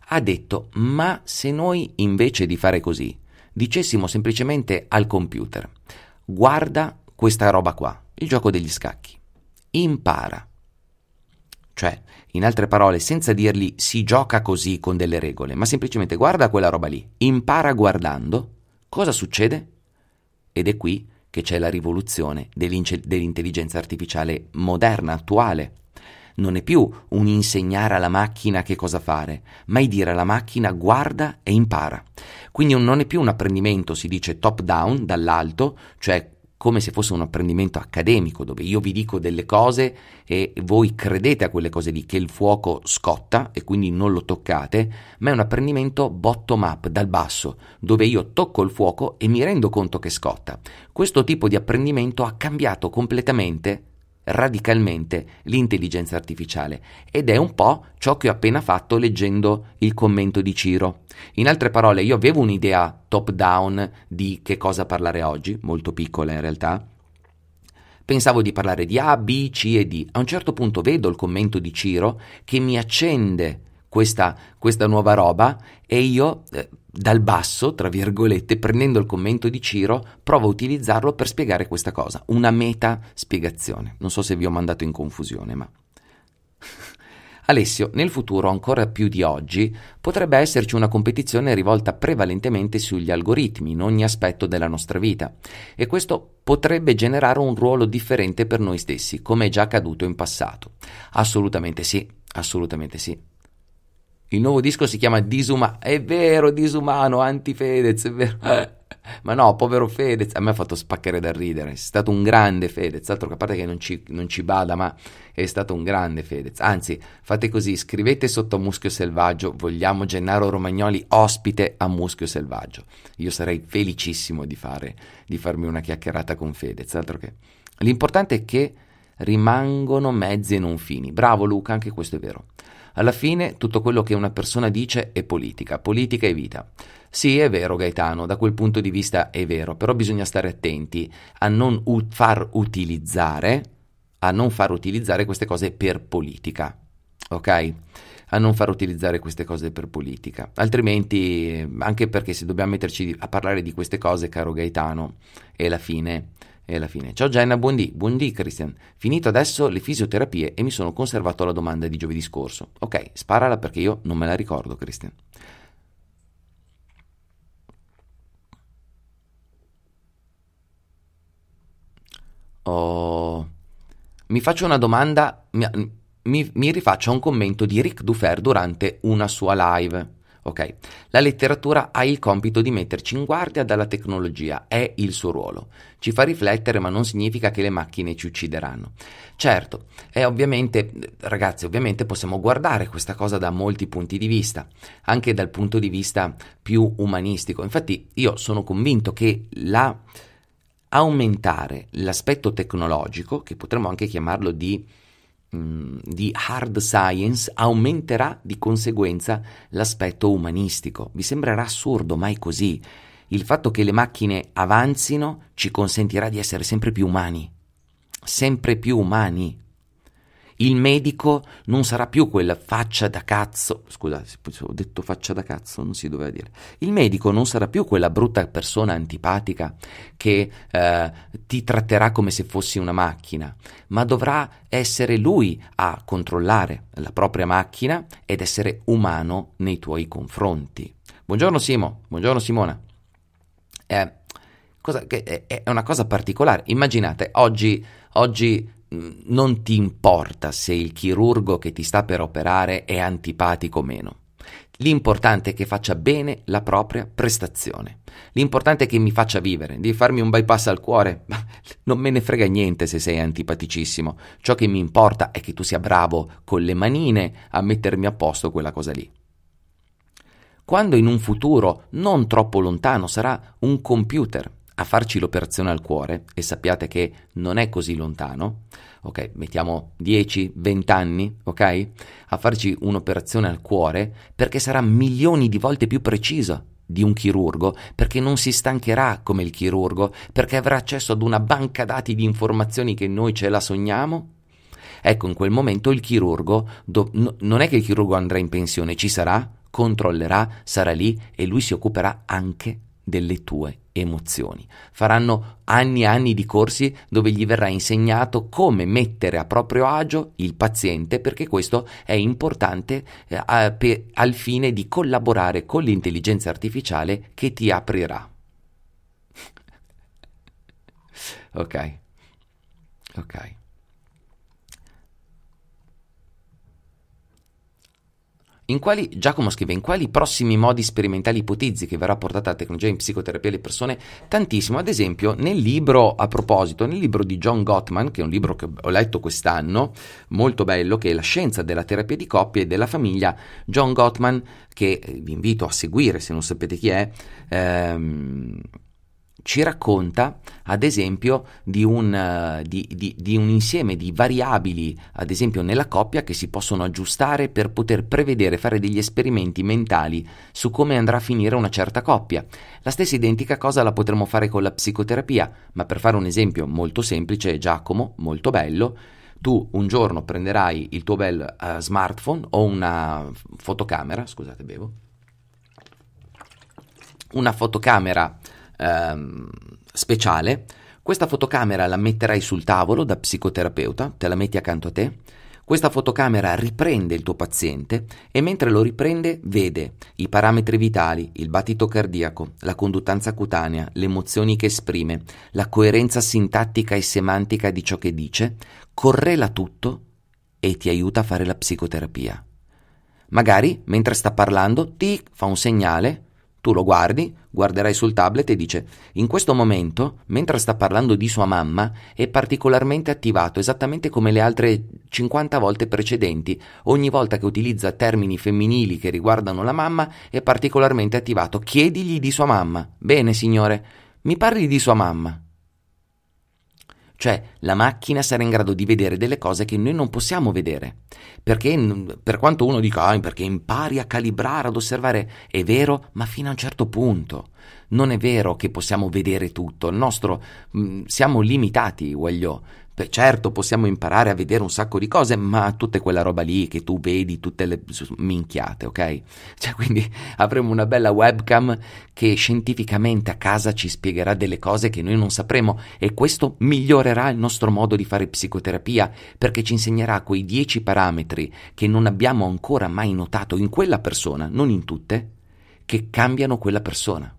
ha detto: Ma se noi invece di fare così, dicessimo semplicemente al computer: Guarda questa roba qua, il gioco degli scacchi, impara cioè, in altre parole, senza dirgli si gioca così con delle regole, ma semplicemente guarda quella roba lì, impara guardando, cosa succede? Ed è qui che c'è la rivoluzione dell'intelligenza artificiale moderna, attuale. Non è più un insegnare alla macchina che cosa fare, ma è dire alla macchina guarda e impara. Quindi non è più un apprendimento, si dice top down, dall'alto, cioè come se fosse un apprendimento accademico, dove io vi dico delle cose e voi credete a quelle cose lì, che il fuoco scotta e quindi non lo toccate, ma è un apprendimento bottom up, dal basso, dove io tocco il fuoco e mi rendo conto che scotta. Questo tipo di apprendimento ha cambiato completamente radicalmente l'intelligenza artificiale ed è un po' ciò che ho appena fatto leggendo il commento di Ciro. In altre parole, io avevo un'idea top down di che cosa parlare oggi, molto piccola in realtà. Pensavo di parlare di A, B, C e D. A un certo punto vedo il commento di Ciro che mi accende questa, questa nuova roba e io eh, dal basso, tra virgolette, prendendo il commento di Ciro, provo a utilizzarlo per spiegare questa cosa, una meta spiegazione. Non so se vi ho mandato in confusione, ma... Alessio, nel futuro, ancora più di oggi, potrebbe esserci una competizione rivolta prevalentemente sugli algoritmi in ogni aspetto della nostra vita e questo potrebbe generare un ruolo differente per noi stessi, come è già accaduto in passato. Assolutamente sì, assolutamente sì. Il nuovo disco si chiama Disumano. È vero, disumano, anti-Fedez, è vero. Ma no, povero Fedez, a me ha fatto spaccare da ridere. È stato un grande Fedez, altro che a parte che non ci, non ci bada, ma è stato un grande Fedez. Anzi, fate così, scrivete sotto Muschio Selvaggio, vogliamo Gennaro Romagnoli ospite a Muschio Selvaggio. Io sarei felicissimo di, fare, di farmi una chiacchierata con Fedez, altro che... L'importante è che rimangono mezzi e non fini. Bravo Luca, anche questo è vero. Alla fine tutto quello che una persona dice è politica, politica e vita. Sì, è vero Gaetano, da quel punto di vista è vero, però bisogna stare attenti a non u- far utilizzare a non far utilizzare queste cose per politica. Ok? A non far utilizzare queste cose per politica. Altrimenti, anche perché se dobbiamo metterci a parlare di queste cose, caro Gaetano, è la fine e alla fine, ciao Jenna, buondì, buondì Christian. Finito adesso le fisioterapie e mi sono conservato la domanda di giovedì scorso. Ok, sparala perché io non me la ricordo, Christian. Oh, mi faccio una domanda, mi, mi, mi rifaccio un commento di Rick Dufer durante una sua live. Ok? La letteratura ha il compito di metterci in guardia dalla tecnologia, è il suo ruolo. Ci fa riflettere, ma non significa che le macchine ci uccideranno. Certo, è ovviamente, ragazzi, ovviamente possiamo guardare questa cosa da molti punti di vista, anche dal punto di vista più umanistico. Infatti, io sono convinto che la aumentare l'aspetto tecnologico, che potremmo anche chiamarlo di Mm, di hard science aumenterà di conseguenza l'aspetto umanistico. Vi sembrerà assurdo, ma è così. Il fatto che le macchine avanzino ci consentirà di essere sempre più umani, sempre più umani, il medico non sarà più quella faccia da cazzo, scusate, se ho detto faccia da cazzo, non si doveva dire. Il medico non sarà più quella brutta persona antipatica che eh, ti tratterà come se fossi una macchina, ma dovrà essere lui a controllare la propria macchina ed essere umano nei tuoi confronti. Buongiorno Simo, buongiorno Simona. Eh, cosa, è, è una cosa particolare. Immaginate, oggi, oggi Mm, non ti importa se il chirurgo che ti sta per operare è antipatico o meno. L'importante è che faccia bene la propria prestazione. L'importante è che mi faccia vivere. di farmi un bypass al cuore? Ma non me ne frega niente se sei antipaticissimo. Ciò che mi importa è che tu sia bravo con le manine a mettermi a posto quella cosa lì. Quando in un futuro non troppo lontano sarà un computer a farci l'operazione al cuore, e sappiate che non è così lontano, ok, mettiamo 10-20 anni, ok, a farci un'operazione al cuore perché sarà milioni di volte più precisa di un chirurgo, perché non si stancherà come il chirurgo, perché avrà accesso ad una banca dati di informazioni che noi ce la sogniamo Ecco, in quel momento il chirurgo, do, no, non è che il chirurgo andrà in pensione, ci sarà, controllerà, sarà lì e lui si occuperà anche delle tue emozioni. Faranno anni e anni di corsi dove gli verrà insegnato come mettere a proprio agio il paziente perché questo è importante eh, per, al fine di collaborare con l'intelligenza artificiale che ti aprirà. ok. Ok. quali, Giacomo scrive in quali prossimi modi sperimentali ipotizzi che verrà portata la tecnologia in psicoterapia alle persone? Tantissimo, ad esempio nel libro, a proposito, nel libro di John Gottman, che è un libro che ho letto quest'anno, molto bello, che è La scienza della terapia di coppia e della famiglia, John Gottman, che vi invito a seguire se non sapete chi è, ehm, ci racconta ad esempio di un, uh, di, di, di un, insieme di variabili, ad esempio nella coppia, che si possono aggiustare per poter prevedere, fare degli esperimenti mentali su come andrà a finire una certa coppia. La stessa identica cosa la potremmo fare con la psicoterapia, ma per fare un esempio molto semplice, Giacomo, molto bello, tu un giorno prenderai il tuo bel uh, smartphone o una fotocamera, scusate bevo, una fotocamera ehm, speciale. Questa fotocamera la metterai sul tavolo da psicoterapeuta, te la metti accanto a te. Questa fotocamera riprende il tuo paziente e mentre lo riprende vede i parametri vitali, il battito cardiaco, la conduttanza cutanea, le emozioni che esprime, la coerenza sintattica e semantica di ciò che dice, correla tutto e ti aiuta a fare la psicoterapia. Magari mentre sta parlando ti fa un segnale tu lo guardi, guarderai sul tablet e dice: In questo momento, mentre sta parlando di sua mamma, è particolarmente attivato, esattamente come le altre 50 volte precedenti. Ogni volta che utilizza termini femminili che riguardano la mamma, è particolarmente attivato. Chiedigli di sua mamma. Bene, signore, mi parli di sua mamma. Cioè la macchina sarà in grado di vedere delle cose che noi non possiamo vedere. Perché per quanto uno dica, ah, perché impari a calibrare, ad osservare, è vero, ma fino a un certo punto. Non è vero che possiamo vedere tutto, nostro, mh, mm, siamo limitati, voglio Beh, certo, possiamo imparare a vedere un sacco di cose, ma tutta quella roba lì che tu vedi, tutte le minchiate, ok? Cioè, quindi avremo una bella webcam che scientificamente a casa ci spiegherà delle cose che noi non sapremo e questo migliorerà il nostro modo di fare psicoterapia perché ci insegnerà quei 10 parametri che non abbiamo ancora mai notato in quella persona, non in tutte, che cambiano quella persona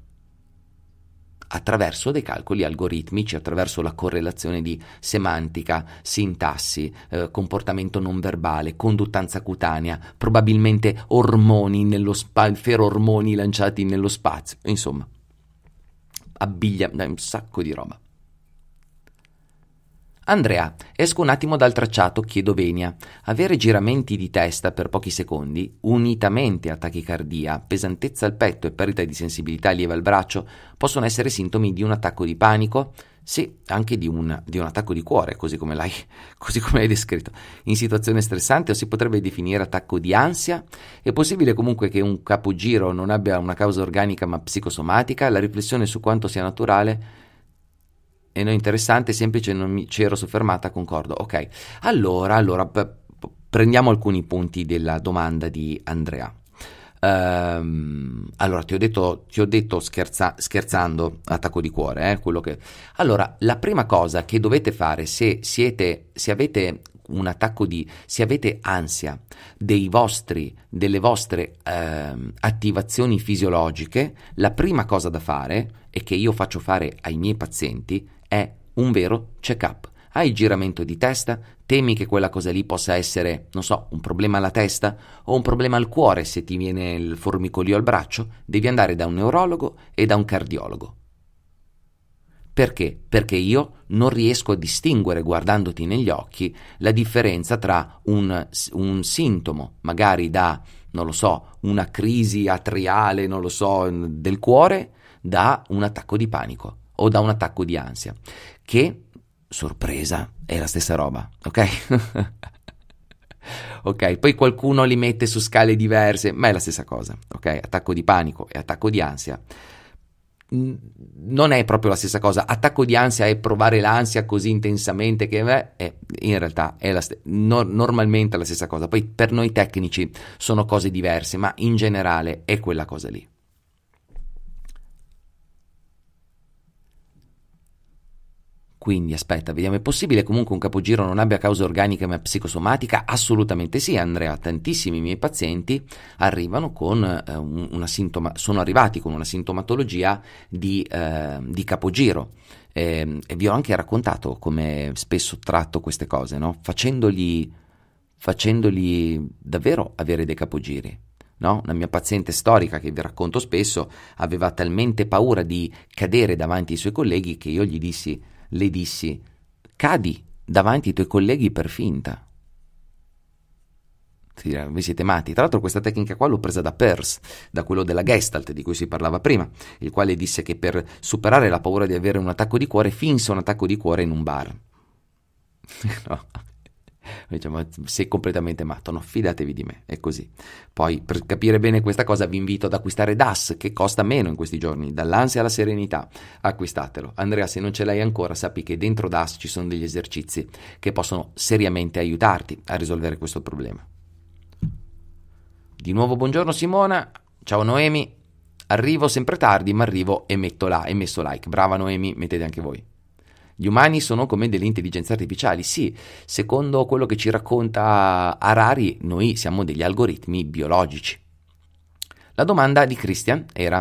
attraverso dei calcoli algoritmici, attraverso la correlazione di semantica, sintassi, eh, comportamento non verbale, conduttanza cutanea, probabilmente ormoni nello spa- ferormoni lanciati nello spazio, insomma, abbiglia un sacco di roba. Andrea, esco un attimo dal tracciato, chiedo venia. Avere giramenti di testa per pochi secondi, unitamente a tachicardia, pesantezza al petto e perdita di sensibilità lieve al braccio, possono essere sintomi di un attacco di panico? Sì, anche di un, di un attacco di cuore, così come, così come l'hai descritto. In situazione stressante o si potrebbe definire attacco di ansia? È possibile comunque che un capogiro non abbia una causa organica ma psicosomatica? La riflessione su quanto sia naturale e non interessante, semplice, non mi c'ero soffermata, concordo. Ok, allora, allora prendiamo alcuni punti della domanda di Andrea. Ehm, allora, ti ho detto, ti ho detto scherza, scherzando, attacco di cuore, eh, quello che... Allora, la prima cosa che dovete fare se, siete, se avete un attacco di, se avete ansia vostri, delle vostre eh, attivazioni fisiologiche, la prima cosa da fare e che io faccio fare ai miei pazienti è un vero check-up. Hai giramento di testa? Temi che quella cosa lì possa essere, non so, un problema alla testa o un problema al cuore se ti viene il formicolio al braccio? Devi andare da un neurologo e da un cardiologo. Perché? Perché io non riesco a distinguere, guardandoti negli occhi, la differenza tra un, un sintomo, magari da, non lo so, una crisi atriale, non lo so, del cuore, da un attacco di panico o da un attacco di ansia, che, sorpresa, è la stessa roba, ok? ok, poi qualcuno li mette su scale diverse, ma è la stessa cosa, ok? Attacco di panico e attacco di ansia non è proprio la stessa cosa. Attacco di ansia è provare l'ansia così intensamente che è, in realtà è la st- no, normalmente è la stessa cosa. Poi per noi tecnici sono cose diverse, ma in generale è quella cosa lì. Quindi aspetta, vediamo, è possibile comunque un capogiro non abbia causa organica ma psicosomatica? Assolutamente sì, Andrea, tantissimi miei pazienti arrivano con eh, una sintoma, sono arrivati con una sintomatologia di, eh, di capogiro. E, ehm, e vi ho anche raccontato come spesso tratto queste cose, no? facendogli, facendogli davvero avere dei capogiri. No? La mia paziente storica, che vi racconto spesso, aveva talmente paura di cadere davanti ai suoi colleghi che io gli dissi le dissi, cadi davanti ai tuoi colleghi per finta. Eh, vi siete matti. Tra l'altro questa tecnica qua l'ho presa da Peirce, da quello della Gestalt di cui si parlava prima, il quale disse che per superare la paura di avere un attacco di cuore finse un attacco di cuore in un bar. no, diciamo, sei completamente matto, no, fidatevi di me, è così. Poi per capire bene questa cosa vi invito ad acquistare DAS che costa meno in questi giorni, dall'ansia alla serenità, acquistatelo. Andrea, se non ce l'hai ancora, sappi che dentro DAS ci sono degli esercizi che possono seriamente aiutarti a risolvere questo problema. Di nuovo buongiorno Simona, ciao Noemi, arrivo sempre tardi ma arrivo e metto là, e messo like, brava Noemi, mettete anche voi. Gli umani sono come delle intelligenze artificiali, sì, secondo quello che ci racconta Harari, noi siamo degli algoritmi biologici. La domanda di Christian era: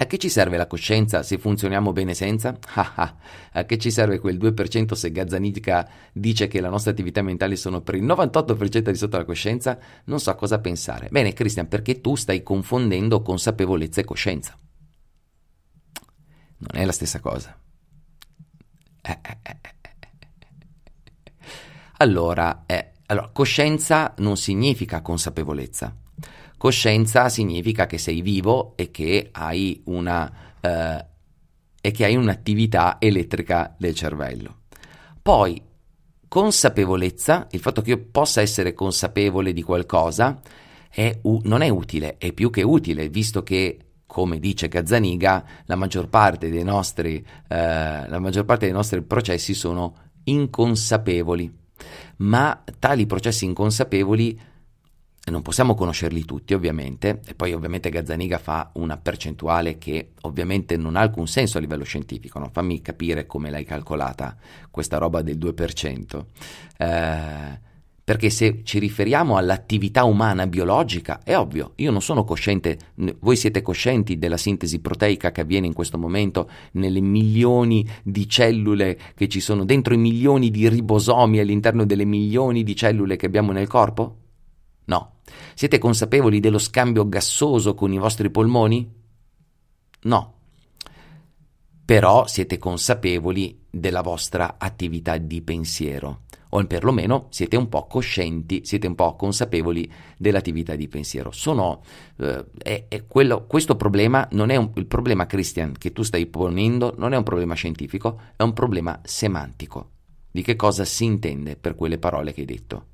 a che ci serve la coscienza se funzioniamo bene senza? Ah, ah, a che ci serve quel 2% se Gazzanitica dice che la nostra attività mentale sono per il 98% di sotto la coscienza? Non so cosa pensare. Bene, Christian, perché tu stai confondendo consapevolezza e coscienza. Non è la stessa cosa. Eh, eh, allora, coscienza non significa consapevolezza. Coscienza significa che sei vivo e che hai una eh, e che hai un'attività elettrica del cervello. Poi consapevolezza, il fatto che io possa essere consapevole di qualcosa è u- non è utile, è più che utile, visto che come dice Gazzaniga, la maggior parte dei nostri, eh, parte dei nostri processi sono inconsapevoli, ma tali processi inconsapevoli non possiamo conoscerli tutti ovviamente e poi ovviamente Gazzaniga fa una percentuale che ovviamente non ha alcun senso a livello scientifico, no? fammi capire come l'hai calcolata questa roba del 2%. Eh, perché se ci riferiamo all'attività umana biologica, è ovvio, io non sono cosciente, voi siete coscienti della sintesi proteica che avviene in questo momento nelle milioni di cellule che ci sono, dentro i milioni di ribosomi all'interno delle milioni di cellule che abbiamo nel corpo? No. Siete consapevoli dello scambio gassoso con i vostri polmoni? No. Però siete consapevoli della vostra attività di pensiero o perlomeno siete un po' coscienti, siete un po' consapevoli dell'attività di pensiero. Sono, eh, è, è quello, questo problema non è un, il problema, Christian, che tu stai ponendo, non è un problema scientifico, è un problema semantico. Di che cosa si intende per quelle parole che hai detto?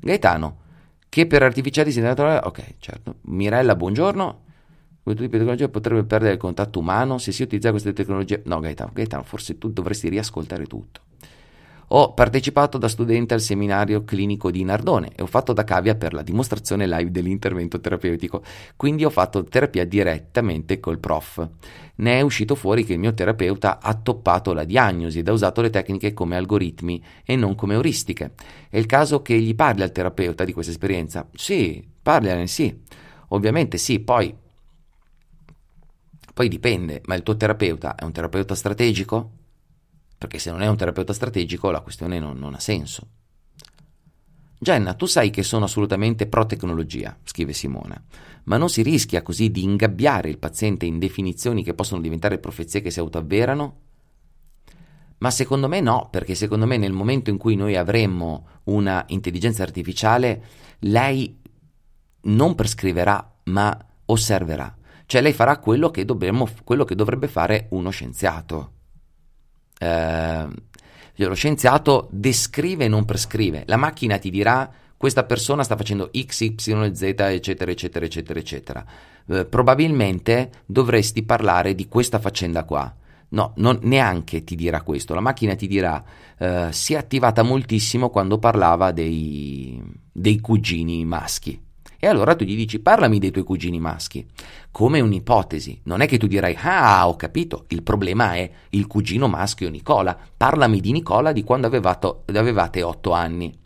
Gaetano, che per artificiali si naturale, ok, certo. Mirella, buongiorno. Questo tipo di tecnologia potrebbe perdere il contatto umano se si utilizza queste tecnologie. No, Gaetano, Gaetano, forse tu dovresti riascoltare tutto. Ho partecipato da studente al seminario clinico di Nardone e ho fatto da cavia per la dimostrazione live dell'intervento terapeutico, quindi ho fatto terapia direttamente col prof. Ne è uscito fuori che il mio terapeuta ha toppato la diagnosi ed ha usato le tecniche come algoritmi e non come euristiche. È il caso che gli parli al terapeuta di questa esperienza? Sì, parlane, sì. Ovviamente sì, poi... Poi dipende, ma il tuo terapeuta è un terapeuta strategico? perché se non è un terapeuta strategico la questione non, non ha senso. Jenna, tu sai che sono assolutamente pro tecnologia, scrive Simona, ma non si rischia così di ingabbiare il paziente in definizioni che possono diventare profezie che si autoavverano? Ma secondo me no, perché secondo me nel momento in cui noi avremmo una intelligenza artificiale, lei non prescriverà, ma osserverà. Cioè lei farà quello che, dovremmo, quello che dovrebbe fare uno scienziato eh, lo scienziato descrive e non prescrive. La macchina ti dirà questa persona sta facendo X, Y, Z, eccetera, eccetera, eccetera, eccetera. Eh, probabilmente dovresti parlare di questa faccenda qua. No, non, neanche ti dirà questo. La macchina ti dirà eh, si è attivata moltissimo quando parlava dei, dei cugini maschi. E allora tu gli dici parlami dei tuoi cugini maschi, come un'ipotesi. Non è che tu dirai ah ho capito, il problema è il cugino maschio Nicola, parlami di Nicola di quando avevato, avevate otto anni.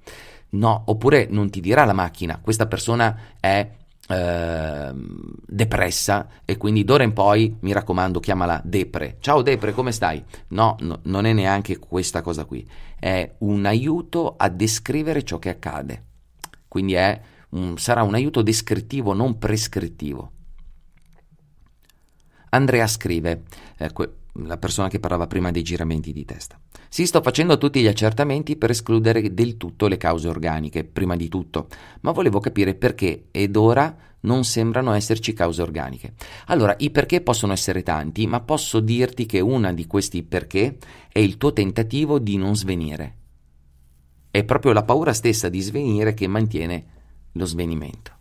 No, oppure non ti dirà la macchina, questa persona è eh, depressa e quindi d'ora in poi mi raccomando chiamala Depre ciao Depre come stai no, no non è neanche questa cosa qui è un aiuto a descrivere ciò che accade quindi è um, sarà un aiuto descrittivo, non prescrittivo. Andrea scrive, ecco, la persona che parlava prima dei giramenti di testa. Sì, sto facendo tutti gli accertamenti per escludere del tutto le cause organiche, prima di tutto, ma volevo capire perché ed ora non sembrano esserci cause organiche. Allora, i perché possono essere tanti, ma posso dirti che una di questi perché è il tuo tentativo di non svenire. È proprio la paura stessa di svenire che mantiene lo svenimento,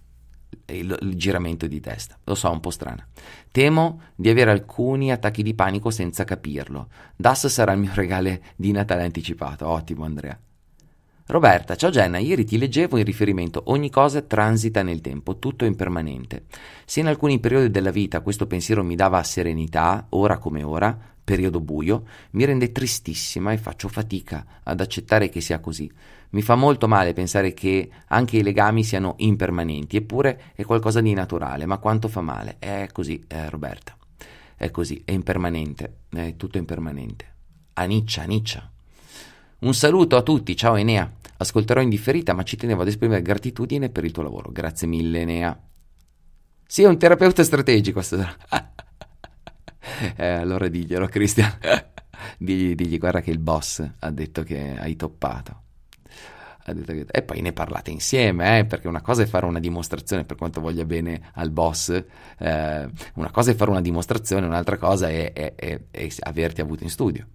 il, il giramento di testa. Lo so, è un po' strana. Temo di avere alcuni attacchi di panico senza capirlo. DAS sarà il mio regale di Natale anticipato. Ottimo, Andrea. Roberta, ciao Jenna, ieri ti leggevo in riferimento ogni cosa transita nel tempo, tutto è impermanente. Se in alcuni periodi della vita questo pensiero mi dava serenità, ora come ora, periodo buio, mi rende tristissima e faccio fatica ad accettare che sia così. Mi fa molto male pensare che anche i legami siano impermanenti, eppure è qualcosa di naturale, ma quanto fa male? È così, eh, Roberta. È così, è impermanente, è tutto impermanente. Aniccia, aniccia. Un saluto a tutti, ciao Enea. Ascolterò in differita, ma ci tenevo ad esprimere gratitudine per il tuo lavoro. Grazie mille, Enea. Sì, è un terapeuta strategico. eh, allora diglielo, Cristian. digli, digli, guarda che il boss ha detto che hai toppato. Che... E poi ne parlate insieme, eh, perché una cosa è fare una dimostrazione, per quanto voglia bene al boss, eh, una cosa è fare una dimostrazione, un'altra cosa è, è, è, è averti avuto in studio.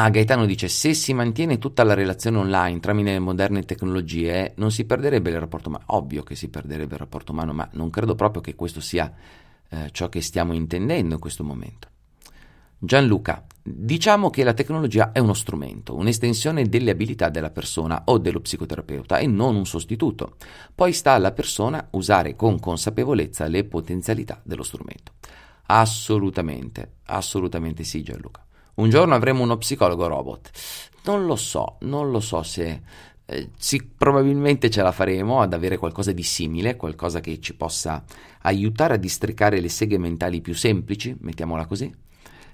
Ah, Gaetano dice: Se si mantiene tutta la relazione online tramite le moderne tecnologie, non si perderebbe il rapporto umano. Ovvio che si perderebbe il rapporto umano, ma non credo proprio che questo sia eh, ciò che stiamo intendendo in questo momento. Gianluca, diciamo che la tecnologia è uno strumento, un'estensione delle abilità della persona o dello psicoterapeuta e non un sostituto. Poi sta alla persona usare con consapevolezza le potenzialità dello strumento. Assolutamente, assolutamente sì, Gianluca un giorno avremo uno psicologo robot. Non lo so, non lo so se... Eh, sì, probabilmente ce la faremo ad avere qualcosa di simile, qualcosa che ci possa aiutare a districare le seghe mentali più semplici, mettiamola così,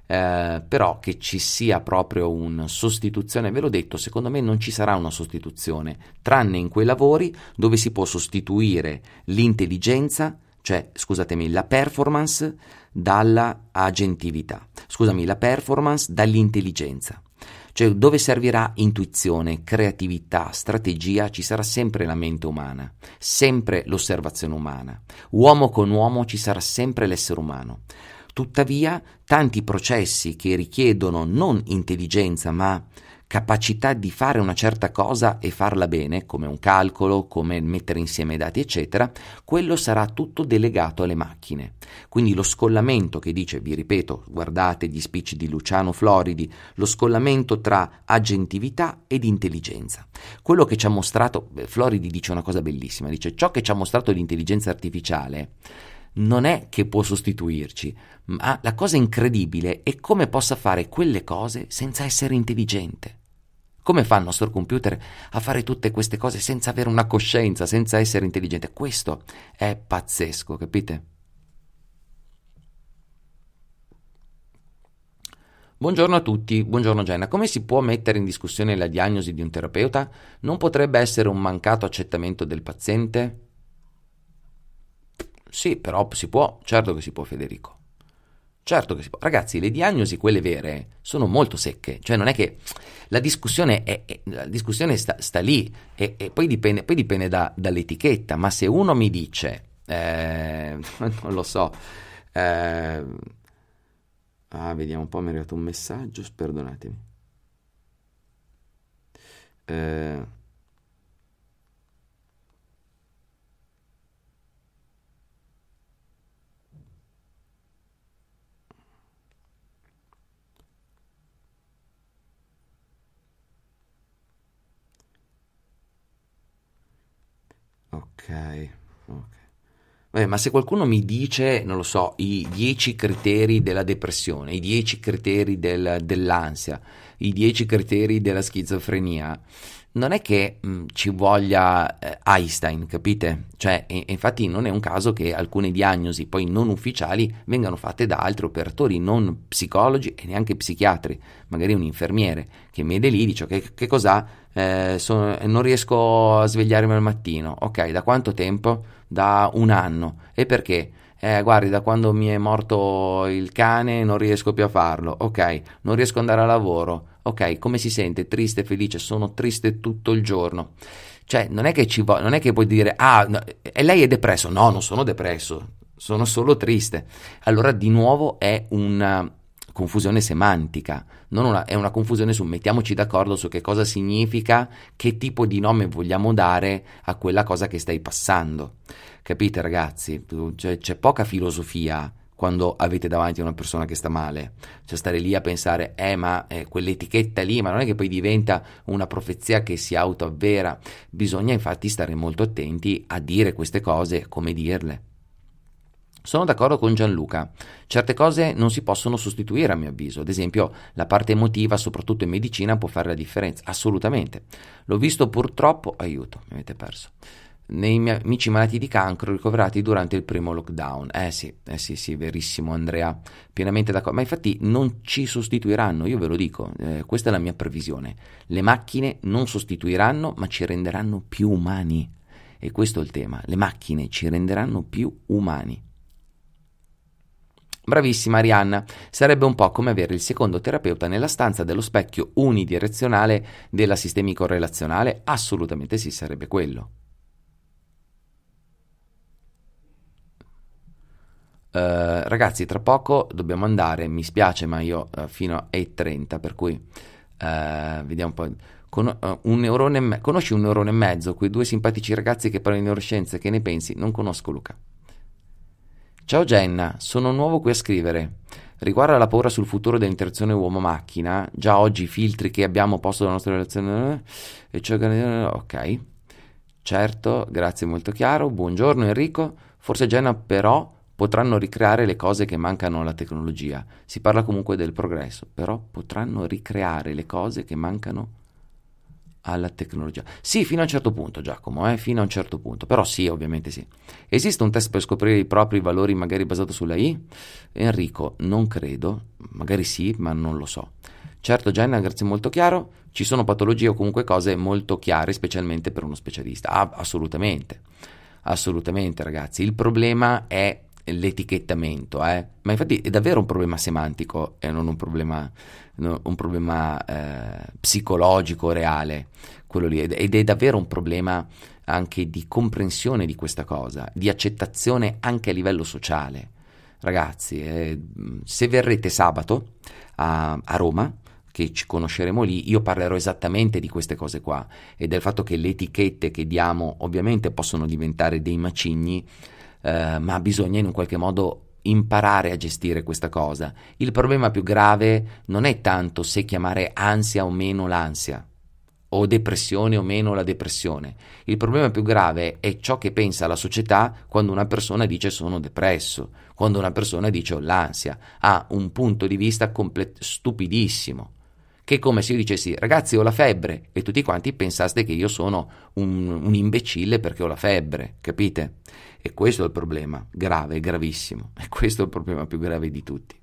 eh, però che ci sia proprio una sostituzione, ve l'ho detto, secondo me non ci sarà una sostituzione, tranne in quei lavori dove si può sostituire l'intelligenza, cioè scusatemi, la performance dalla agentività, scusami, la performance dall'intelligenza. Cioè dove servirà intuizione, creatività, strategia, ci sarà sempre la mente umana, sempre l'osservazione umana. Uomo con uomo ci sarà sempre l'essere umano. Tuttavia, tanti processi che richiedono non intelligenza ma capacità di fare una certa cosa e farla bene, come un calcolo, come mettere insieme i dati, eccetera, quello sarà tutto delegato alle macchine. Quindi lo scollamento che dice, vi ripeto, guardate gli speech di Luciano Floridi, lo scollamento tra agentività ed intelligenza. Quello che ci ha mostrato, Floridi dice una cosa bellissima, dice ciò che ci ha mostrato l'intelligenza artificiale non è che può sostituirci, ma la cosa incredibile è come possa fare quelle cose senza essere intelligente. Come fa il nostro computer a fare tutte queste cose senza avere una coscienza, senza essere intelligente? Questo è pazzesco, capite? Buongiorno a tutti, buongiorno Jenna. Come si può mettere in discussione la diagnosi di un terapeuta? Non potrebbe essere un mancato accettamento del paziente? Sì, però si può, certo che si può Federico. Certo che si può. Ragazzi, le diagnosi, quelle vere, sono molto secche. Cioè, non è che la discussione, è, è, la discussione sta, sta, lì e, e poi dipende, poi dipende da, dall'etichetta. Ma se uno mi dice, eh, non lo so, eh, ah, vediamo un po', mi è arrivato un messaggio, perdonatemi. Eh, Ok, ok. Vabbè, ma se qualcuno mi dice, non lo so, i 10 criteri della depressione, i 10 criteri del, dell'ansia, i 10 criteri della schizofrenia, non è che mh, mm, ci voglia eh, Einstein, capite? Cioè, e, infatti non è un caso che alcune diagnosi, poi non ufficiali, vengano fatte da altri operatori, non psicologi e neanche psichiatri, magari un infermiere che mi lì dice okay, che, che cos'ha? eh, sono, non riesco a svegliarmi al mattino. Ok, da quanto tempo? Da un anno. E perché? Eh, guardi, da quando mi è morto il cane non riesco più a farlo. Ok, non riesco ad andare a lavoro. Ok, come si sente? Triste, felice? Sono triste tutto il giorno. Cioè, non è che, ci vo- non è che puoi dire, ah, no, e lei è depresso. No, non sono depresso, sono solo triste. Allora, di nuovo, è un confusione semantica, una, è una confusione su mettiamoci d'accordo su che cosa significa, che tipo di nome vogliamo dare a quella cosa che stai passando. Capite ragazzi? Cioè, c'è poca filosofia quando avete davanti a una persona che sta male, cioè stare lì a pensare, eh ma eh, quell'etichetta lì, ma non è che poi diventa una profezia che si autoavvera, bisogna infatti stare molto attenti a dire queste cose, come dirle. Sono d'accordo con Gianluca, certe cose non si possono sostituire a mio avviso, ad esempio la parte emotiva soprattutto in medicina può fare la differenza, assolutamente. L'ho visto purtroppo, aiuto, mi avete perso, nei miei amici malati di cancro ricoverati durante il primo lockdown. Eh sì, eh sì, sì, verissimo Andrea, pienamente d'accordo, ma infatti non ci sostituiranno, io ve lo dico, eh, questa è la mia previsione, le macchine non sostituiranno ma ci renderanno più umani. E questo è il tema, le macchine ci renderanno più umani. Bravissima Arianna, sarebbe un po' come avere il secondo terapeuta nella stanza dello specchio unidirezionale della sistemico relazionale? Assolutamente sì, sarebbe quello. Uh, ragazzi, tra poco dobbiamo andare, mi spiace, ma io uh, fino a 30, per cui uh, vediamo un po'. Con, un neurone me- conosci un neurone e mezzo, quei due simpatici ragazzi che parlano di neuroscienze, che ne pensi? Non conosco Luca. Ciao Jenna, sono nuovo qui a scrivere. Riguardo alla paura sul futuro dell'interazione uomo-macchina, già oggi i filtri che abbiamo posto nella nostra relazione... E eh, ciò cioè eh, Ok. Certo, grazie, molto chiaro. Buongiorno Enrico. Forse Jenna però potranno ricreare le cose che mancano alla tecnologia. Si parla comunque del progresso, però potranno ricreare le cose che mancano alla tecnologia alla tecnologia. Sì, fino a un certo punto, Giacomo, eh, fino a un certo punto, però sì, ovviamente sì. Esiste un test per scoprire i propri valori, magari basato sulla I? Enrico, non credo, magari sì, ma non lo so. Certo, Jenna, grazie molto chiaro, ci sono patologie o comunque cose molto chiare, specialmente per uno specialista. Ah, assolutamente, assolutamente, ragazzi. Il problema è l'etichettamento, eh? ma infatti è davvero un problema semantico e non un problema, un problema eh, psicologico reale, quello lì, ed è davvero un problema anche di comprensione di questa cosa, di accettazione anche a livello sociale. Ragazzi, eh, se verrete sabato a, a Roma, che ci conosceremo lì, io parlerò esattamente di queste cose qua e del fatto che le etichette che diamo ovviamente possono diventare dei macigni eh, ma bisogna in un qualche modo imparare a gestire questa cosa. Il problema più grave non è tanto se chiamare ansia o meno l'ansia, o depressione o meno la depressione. Il problema più grave è ciò che pensa la società quando una persona dice sono depresso, quando una persona dice ho l'ansia. Ha un punto di vista complet- stupidissimo. Che è come se io dicessi ragazzi ho la febbre e tutti quanti pensaste che io sono un, un imbecille perché ho la febbre, capite? E questo è il problema grave, gravissimo. E questo è il problema più grave di tutti.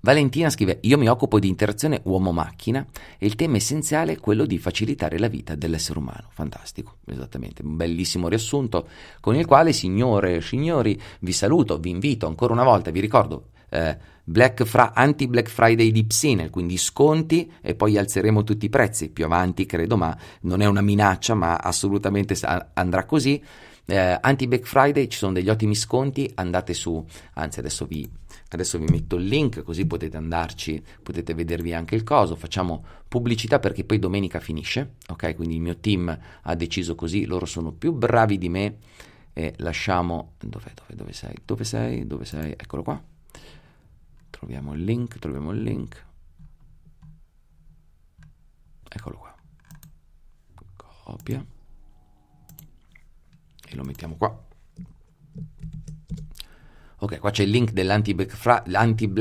Valentina scrive: Io mi occupo di interazione uomo-macchina e il tema essenziale è quello di facilitare la vita dell'essere umano. Fantastico, esattamente. Un bellissimo riassunto con il quale, signore e signori, vi saluto, vi invito ancora una volta, vi ricordo eh, Black Fra- anti-Black Friday di Psinel, quindi sconti e poi alzeremo tutti i prezzi più avanti, credo, ma non è una minaccia, ma assolutamente sa- andrà così. Eh, anti-Black Friday ci sono degli ottimi sconti, andate su, anzi adesso vi, adesso vi metto il link così potete andarci, potete vedervi anche il coso, facciamo pubblicità perché poi domenica finisce, ok? Quindi il mio team ha deciso così, loro sono più bravi di me e lasciamo... Dove, dove, dove sei? Dove sei? Dove sei? Eccolo qua. Troviamo il link, troviamo il link. Eccolo qua. Copia. E lo mettiamo qua. Ok, qua c'è il link dell'anti-Black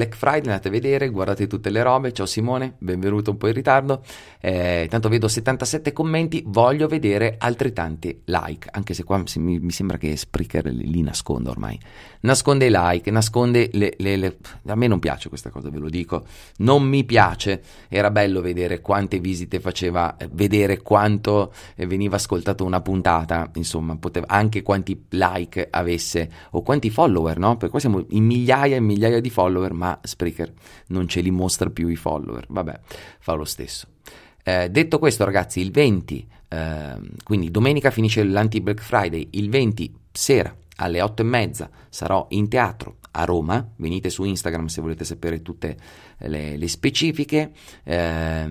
Friday, andate a vedere, guardate tutte le robe. Ciao Simone, benvenuto un po' in ritardo. Eh, tanto vedo 77 commenti, voglio vedere altrettanti like, anche se qua mi, mi sembra che Spreaker li, li, nasconda ormai. Nasconde i like, nasconde le, le, le... A me non piace questa cosa, ve lo dico. Non mi piace. Era bello vedere quante visite faceva, eh, vedere quanto eh, veniva ascoltata una puntata, insomma, poteva, anche quanti like avesse o quanti follower, no? comunque qua siamo in migliaia e migliaia di follower, ma Spreaker non ce li mostra più i follower, vabbè, fa lo stesso. Eh, detto questo ragazzi, il 20, eh, quindi domenica finisce l'anti-Black Friday, il 20 sera alle 8 e mezza sarò in teatro a Roma, venite su Instagram se volete sapere tutte eh, le, le specifiche, eh,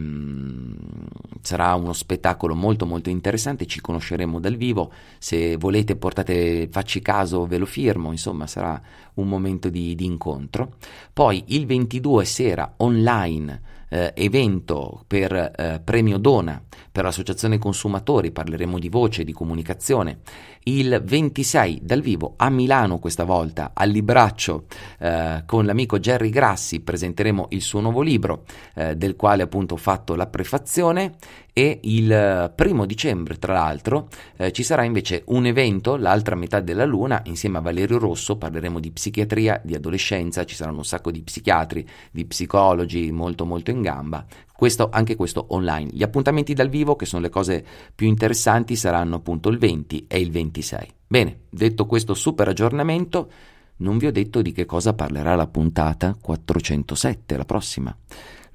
sarà uno spettacolo molto molto interessante, ci conosceremo dal vivo, se volete portate, facci caso, ve lo firmo, insomma sarà un momento di, di incontro. Poi il 22 sera online eh, evento per eh, Premio Dona, per l'Associazione Consumatori, parleremo di voce, e di comunicazione, il 26 dal vivo a Milano questa volta, al Libraccio, eh, con l'amico Jerry Grassi presenteremo il suo nuovo libro, eh, del quale appunto ho fatto la prefazione e il eh, primo dicembre, tra l'altro, eh, ci sarà invece un evento, l'altra metà della luna, insieme a Valerio Rosso parleremo di psichiatria, di adolescenza, ci saranno un sacco di psichiatri, di psicologi molto molto in gamba. Questo, anche questo online. Gli appuntamenti dal vivo, che sono le cose più interessanti, saranno appunto il 20 e il 26. Bene, detto questo super aggiornamento, non vi ho detto di che cosa parlerà la puntata 407, la prossima.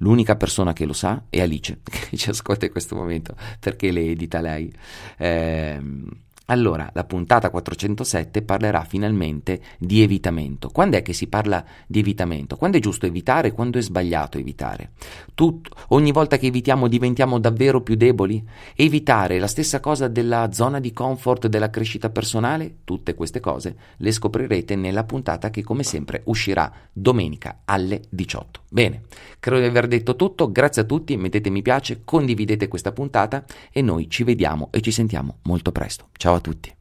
L'unica persona che lo sa è Alice, che ci ascolta in questo momento, perché le edita lei. Eh, allora, la puntata 407 parlerà finalmente di evitamento. Quando è che si parla di evitamento? Quando è giusto evitare e quando è sbagliato evitare? Tut- ogni volta che evitiamo diventiamo davvero più deboli? Evitare la stessa cosa della zona di comfort della crescita personale? Tutte queste cose le scoprirete nella puntata che come sempre uscirà domenica alle 18. Bene, credo di aver detto tutto, grazie a tutti, mettete mi piace, condividete questa puntata e noi ci vediamo e ci sentiamo molto presto. Ciao! Ciao a tutti.